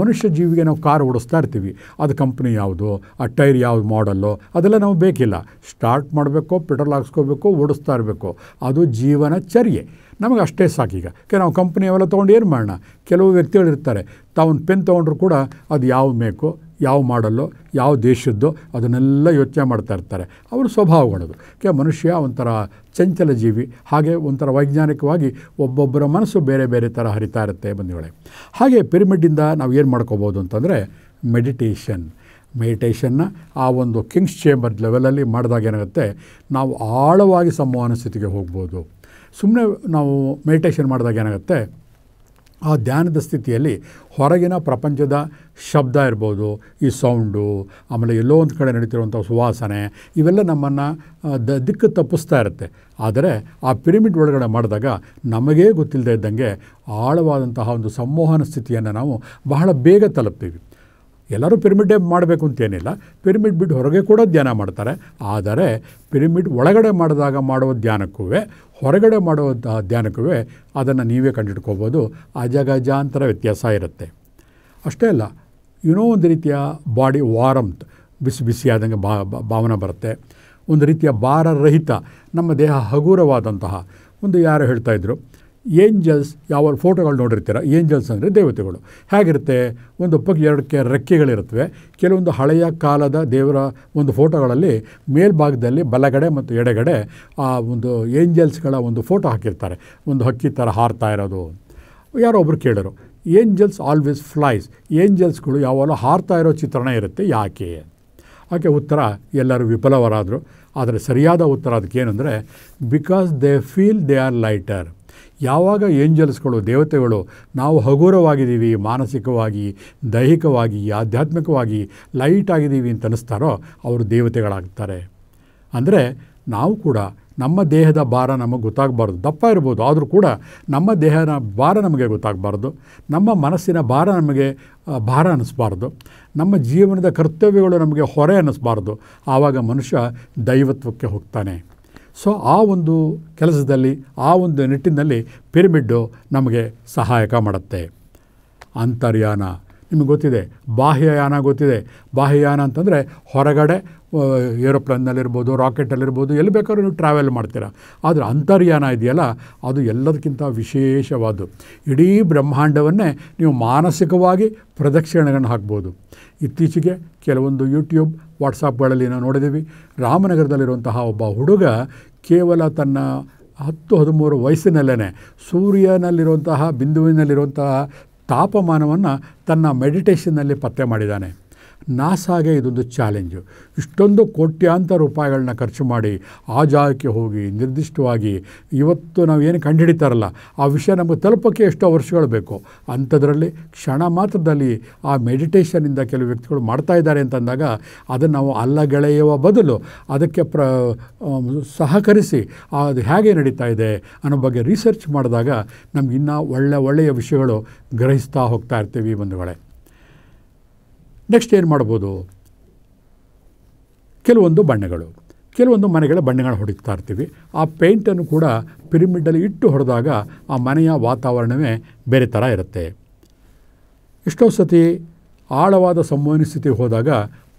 Speaker 1: ಮನುಷ್ಯ ಜೀವಿಗೆ ನಾವು ಕಾರ್ ಓಡಿಸ್ತಾ ಇರ್ತೀವಿ ಅದು ಕಂಪ್ನಿ ಯಾವುದು ಆ ಟೈರ್ ಯಾವುದು ಮಾಡಲ್ಲು ಅದೆಲ್ಲ ನಾವು ಬೇಕಿಲ್ಲ ಸ್ಟಾರ್ಟ್ ಮಾಡಬೇಕು ಪೆಟ್ರೋಲ್ ಹಾಕ್ಸ್ಕೋಬೇಕು ಓಡಿಸ್ತಾ ಇರಬೇಕು ಅದು ಜೀವನ ಚರ್ಯೆ ನಮಗೆ ಅಷ್ಟೇ ಸಾಕೀಗ ನಾವು ಕಂಪ್ನಿ ಅವೆಲ್ಲ ತೊಗೊಂಡು ಏನು ಮಾಡೋಣ ಕೆಲವು ಇರ್ತಾರೆ ತಾವು ಪೆನ್ ತೊಗೊಂಡ್ರು ಕೂಡ ಅದು ಯಾವ ಮೇಕೋ ಯಾವ ಮಾಡಲ್ಲೋ ಯಾವ ದೇಶದ್ದೋ ಅದನ್ನೆಲ್ಲ ಯೋಚನೆ ಮಾಡ್ತಾ ಇರ್ತಾರೆ ಅವ್ರ ಸ್ವಭಾವಗಳದು ಕೆ ಮನುಷ್ಯ ಒಂಥರ ಚಂಚಲ ಜೀವಿ ಹಾಗೆ ಒಂಥರ ವೈಜ್ಞಾನಿಕವಾಗಿ ಒಬ್ಬೊಬ್ಬರ ಮನಸ್ಸು ಬೇರೆ ಬೇರೆ ಥರ ಹರಿತಾ ಇರುತ್ತೆ ಬಂಧುಗಳೇ ಹಾಗೆ ಪಿರಮಿಡ್ಡಿಂದ ನಾವು ಏನು ಮಾಡ್ಕೋಬೋದು ಅಂತಂದರೆ ಮೆಡಿಟೇಷನ್ ಮೆಡಿಟೇಷನ್ನ ಆ ಒಂದು ಕಿಂಗ್ಸ್ ಚೇಂಬರ್ ಲೆವೆಲಲ್ಲಿ ಮಾಡಿದಾಗ ಏನಾಗುತ್ತೆ ನಾವು ಆಳವಾಗಿ ಸಂವಹನ ಸ್ಥಿತಿಗೆ ಹೋಗ್ಬೋದು ಸುಮ್ಮನೆ ನಾವು ಮೆಡಿಟೇಷನ್ ಮಾಡಿದಾಗ ಏನಾಗುತ್ತೆ ಆ ಧ್ಯಾನದ ಸ್ಥಿತಿಯಲ್ಲಿ ಹೊರಗಿನ ಪ್ರಪಂಚದ ಶಬ್ದ ಇರ್ಬೋದು ಈ ಸೌಂಡು ಆಮೇಲೆ ಎಲ್ಲೋ ಒಂದು ಕಡೆ ನಡೀತಿರುವಂಥ ಸುವಾಸನೆ ಇವೆಲ್ಲ ನಮ್ಮನ್ನು ದ ದಿಕ್ಕು ತಪ್ಪಿಸ್ತಾ ಇರುತ್ತೆ ಆದರೆ ಆ ಪಿರಿಮಿಡ್ ಒಳಗಡೆ ಮಾಡಿದಾಗ ನಮಗೇ ಗೊತ್ತಿಲ್ಲದೆ ಇದ್ದಂಗೆ ಆಳವಾದಂತಹ ಒಂದು ಸಂವೋಹನ ಸ್ಥಿತಿಯನ್ನು ನಾವು ಬಹಳ ಬೇಗ ತಲುಪ್ತೀವಿ ಎಲ್ಲರೂ ಪಿರಮಿಡೇ ಮಾಡಬೇಕು ಅಂತೇನಿಲ್ಲ ಪಿರಿಮಿಡ್ ಬಿಟ್ಟು ಹೊರಗೆ ಕೂಡ ಧ್ಯಾನ ಮಾಡ್ತಾರೆ ಆದರೆ ಪಿರಿಮಿಡ್ ಒಳಗಡೆ ಮಾಡಿದಾಗ ಮಾಡುವ ಧ್ಯಾನಕ್ಕೂ ಹೊರಗಡೆ ಮಾಡುವಂತಹ ಧ್ಯಾನಕ್ಕೂ ಅದನ್ನು ನೀವೇ ಕಂಡುಹಿಡ್ಕೋಬೋದು ಅಜಗಜಾಂತರ ವ್ಯತ್ಯಾಸ ಇರುತ್ತೆ ಅಷ್ಟೇ ಅಲ್ಲ ಏನೋ ಒಂದು ರೀತಿಯ ಬಾಡಿ ವಾರಮ್ ಬಿಸಿ ಬಿಸಿಯಾದಂಗೆ ಭಾವನೆ ಬರುತ್ತೆ ಒಂದು ರೀತಿಯ ಭಾರರಹಿತ ನಮ್ಮ ದೇಹ ಹಗುರವಾದಂತಹ ಒಂದು ಯಾರು ಹೇಳ್ತಾಯಿದ್ರು ಏಂಜಲ್ಸ್ ಯಾವ ಫೋಟೋಗಳು ನೋಡಿರ್ತೀರ ಏಂಜಲ್ಸ್ ಅಂದರೆ ದೇವತೆಗಳು ಹೇಗಿರುತ್ತೆ ಒಂದು ಪಕ್ಕ ಎರಡಕ್ಕೆ ರೆಕ್ಕೆಗಳಿರುತ್ತವೆ ಕೆಲವೊಂದು ಹಳೆಯ ಕಾಲದ ದೇವರ ಒಂದು ಫೋಟೋಗಳಲ್ಲಿ ಮೇಲ್ಭಾಗದಲ್ಲಿ ಬಲಗಡೆ ಮತ್ತು ಎಡಗಡೆ ಆ ಒಂದು ಏಂಜಲ್ಸ್ಗಳ ಒಂದು ಫೋಟೋ ಹಾಕಿರ್ತಾರೆ ಒಂದು ಹಕ್ಕಿ ಥರ ಹಾರ್ತಾ ಇರೋದು ಯಾರೋ ಒಬ್ಬರು ಕೇಳೋರು ಏಂಜಲ್ಸ್ ಆಲ್ವೇಸ್ ಫ್ಲೈಸ್ ಏಂಜಲ್ಸ್ಗಳು ಯಾವಾಗಲೂ ಹಾರ್ತಾ ಇರೋ ಚಿತ್ರಣ ಇರುತ್ತೆ ಯಾಕೆ ಆಕೆ ಉತ್ತರ ಎಲ್ಲರೂ ವಿಫಲವರಾದರು ಆದರೆ ಸರಿಯಾದ ಉತ್ತರ ಏನಂದರೆ because they feel they are lighter ಯಾವಾಗ ಏಂಜಲ್ಸ್ಗಳು ದೇವತೆಗಳು ನಾವು ಹಗುರವಾಗಿದ್ದೀವಿ ಮಾನಸಿಕವಾಗಿ ದೈಹಿಕವಾಗಿ ಆಧ್ಯಾತ್ಮಿಕವಾಗಿ ಲೈಟ್ ಆಗಿದ್ದೀವಿ ಅಂತ ಅನ್ನಿಸ್ತಾರೋ ಅವರು ದೇವತೆಗಳಾಗ್ತಾರೆ ಅಂದರೆ ನಾವು ಕೂಡ ನಮ್ಮ ದೇಹದ ಭಾರ ನಮಗೆ ಗೊತ್ತಾಗಬಾರ್ದು ದಪ್ಪ ಇರ್ಬೋದು ಆದರೂ ಕೂಡ ನಮ್ಮ ದೇಹದ ಭಾರ ನಮಗೆ ಗೊತ್ತಾಗಬಾರ್ದು ನಮ್ಮ ಮನಸ್ಸಿನ ಭಾರ ನಮಗೆ ಭಾರ ಅನ್ನಿಸ್ಬಾರ್ದು ನಮ್ಮ ಜೀವನದ ಕರ್ತವ್ಯಗಳು ನಮಗೆ ಹೊರೆ ಅನ್ನಿಸ್ಬಾರ್ದು ಆವಾಗ ಮನುಷ್ಯ ದೈವತ್ವಕ್ಕೆ ಹೋಗ್ತಾನೆ ಸೊ ಆ ಒಂದು ಕೆಲಸದಲ್ಲಿ ಆ ಒಂದು ನಿಟ್ಟಿನಲ್ಲಿ ಪಿರಮಿಡ್ಡು ನಮಗೆ ಸಹಾಯಕ ಮಾಡುತ್ತೆ ಅಂತರ್ಯಾನ ನಿಮಗೆ ಗೊತ್ತಿದೆ ಬಾಹ್ಯಯಾನ ಗೊತ್ತಿದೆ ಬಾಹ್ಯಯಾನ ಅಂತಂದರೆ ಹೊರಗಡೆ ಏರೋಪ್ಲೇನ್ನಲ್ಲಿರ್ಬೋದು ರಾಕೆಟಲ್ಲಿರ್ಬೋದು ಎಲ್ಲಿ ಬೇಕಾದ್ರೂ ನೀವು ಟ್ರಾವೆಲ್ ಮಾಡ್ತೀರಾ ಆದರೆ ಅಂತರ್ಯಾನ ಇದೆಯಲ್ಲ ಅದು ಎಲ್ಲದಕ್ಕಿಂತ ವಿಶೇಷವಾದ್ದು ಇಡೀ ಬ್ರಹ್ಮಾಂಡವನ್ನೇ ನೀವು ಮಾನಸಿಕವಾಗಿ ಪ್ರದಕ್ಷಿಣೆಗಳನ್ನು ಹಾಕ್ಬೋದು ಇತ್ತೀಚೆಗೆ ಕೆಲವೊಂದು ಯೂಟ್ಯೂಬ್ ವಾಟ್ಸಾಪ್ಗಳಲ್ಲಿ ನಾವು ನೋಡಿದ್ದೀವಿ ರಾಮನಗರದಲ್ಲಿರುವಂತಹ ಒಬ್ಬ ಹುಡುಗ ಕೇವಲ ತನ್ನ ಹತ್ತು ಹದಿಮೂರು ವಯಸ್ಸಿನಲ್ಲೇ ಸೂರ್ಯನಲ್ಲಿರುವಂತಹ ಬಿಂದುವಿನಲ್ಲಿರುವಂತಹ ತಾಪಮಾನವನ್ನು ತನ್ನ ಮೆಡಿಟೇಷನ್ನಲ್ಲಿ ಪತ್ತೆ ಮಾಡಿದ್ದಾನೆ ನಾಸಾಗೆ ಇದೊಂದು ಚಾಲೆಂಜು ಇಷ್ಟೊಂದು ಕೋಟ್ಯಾಂತರ ರೂಪಾಯಿಗಳನ್ನ ಖರ್ಚು ಮಾಡಿ ಆ ಜಾಗಕ್ಕೆ ಹೋಗಿ ನಿರ್ದಿಷ್ಟವಾಗಿ ಇವತ್ತು ನಾವು ಏನು ಕಂಡುಹಿಡಿತಾರಲ್ಲ ಆ ವಿಷಯ ನಮಗೆ ತಲುಪೋಕ್ಕೆ ಎಷ್ಟೋ ವರ್ಷಗಳು ಬೇಕು ಅಂಥದ್ರಲ್ಲಿ ಕ್ಷಣ ಮಾತ್ರದಲ್ಲಿ ಆ ಮೆಡಿಟೇಷನಿಂದ ಕೆಲವು ವ್ಯಕ್ತಿಗಳು ಮಾಡ್ತಾ ಇದ್ದಾರೆ ಅಂತಂದಾಗ ಅದನ್ನು ನಾವು ಗೆಳೆಯುವ ಬದಲು ಅದಕ್ಕೆ ಪ್ರ ಸಹಕರಿಸಿ ಅದು ಹೇಗೆ ನಡೀತಾ ಇದೆ ಅನ್ನೋ ಬಗ್ಗೆ ರಿಸರ್ಚ್ ಮಾಡಿದಾಗ ನಮ್ಗೆ ಒಳ್ಳೆ ಒಳ್ಳೆಯ ವಿಷಯಗಳು ಗ್ರಹಿಸ್ತಾ ಹೋಗ್ತಾ ಇರ್ತೀವಿ ಬಂಧುಗಳೇ ನೆಕ್ಸ್ಟ್ ಏನು ಮಾಡ್ಬೋದು ಕೆಲವೊಂದು ಬಣ್ಣಗಳು ಕೆಲವೊಂದು ಮನೆಗಳ ಬಣ್ಣಗಳನ್ನು ಹೊಡಿತಾ ಇರ್ತೀವಿ ಆ ಪೇಂಟನ್ನು ಕೂಡ ಪಿರಿಮಿಡ್ಡಲ್ಲಿ ಇಟ್ಟು ಹೊಡೆದಾಗ ಆ ಮನೆಯ ವಾತಾವರಣವೇ ಬೇರೆ ಥರ ಇರುತ್ತೆ ಎಷ್ಟೋ ಸತಿ ಆಳವಾದ ಸಂವಹನ ಸ್ಥಿತಿ ಹೋದಾಗ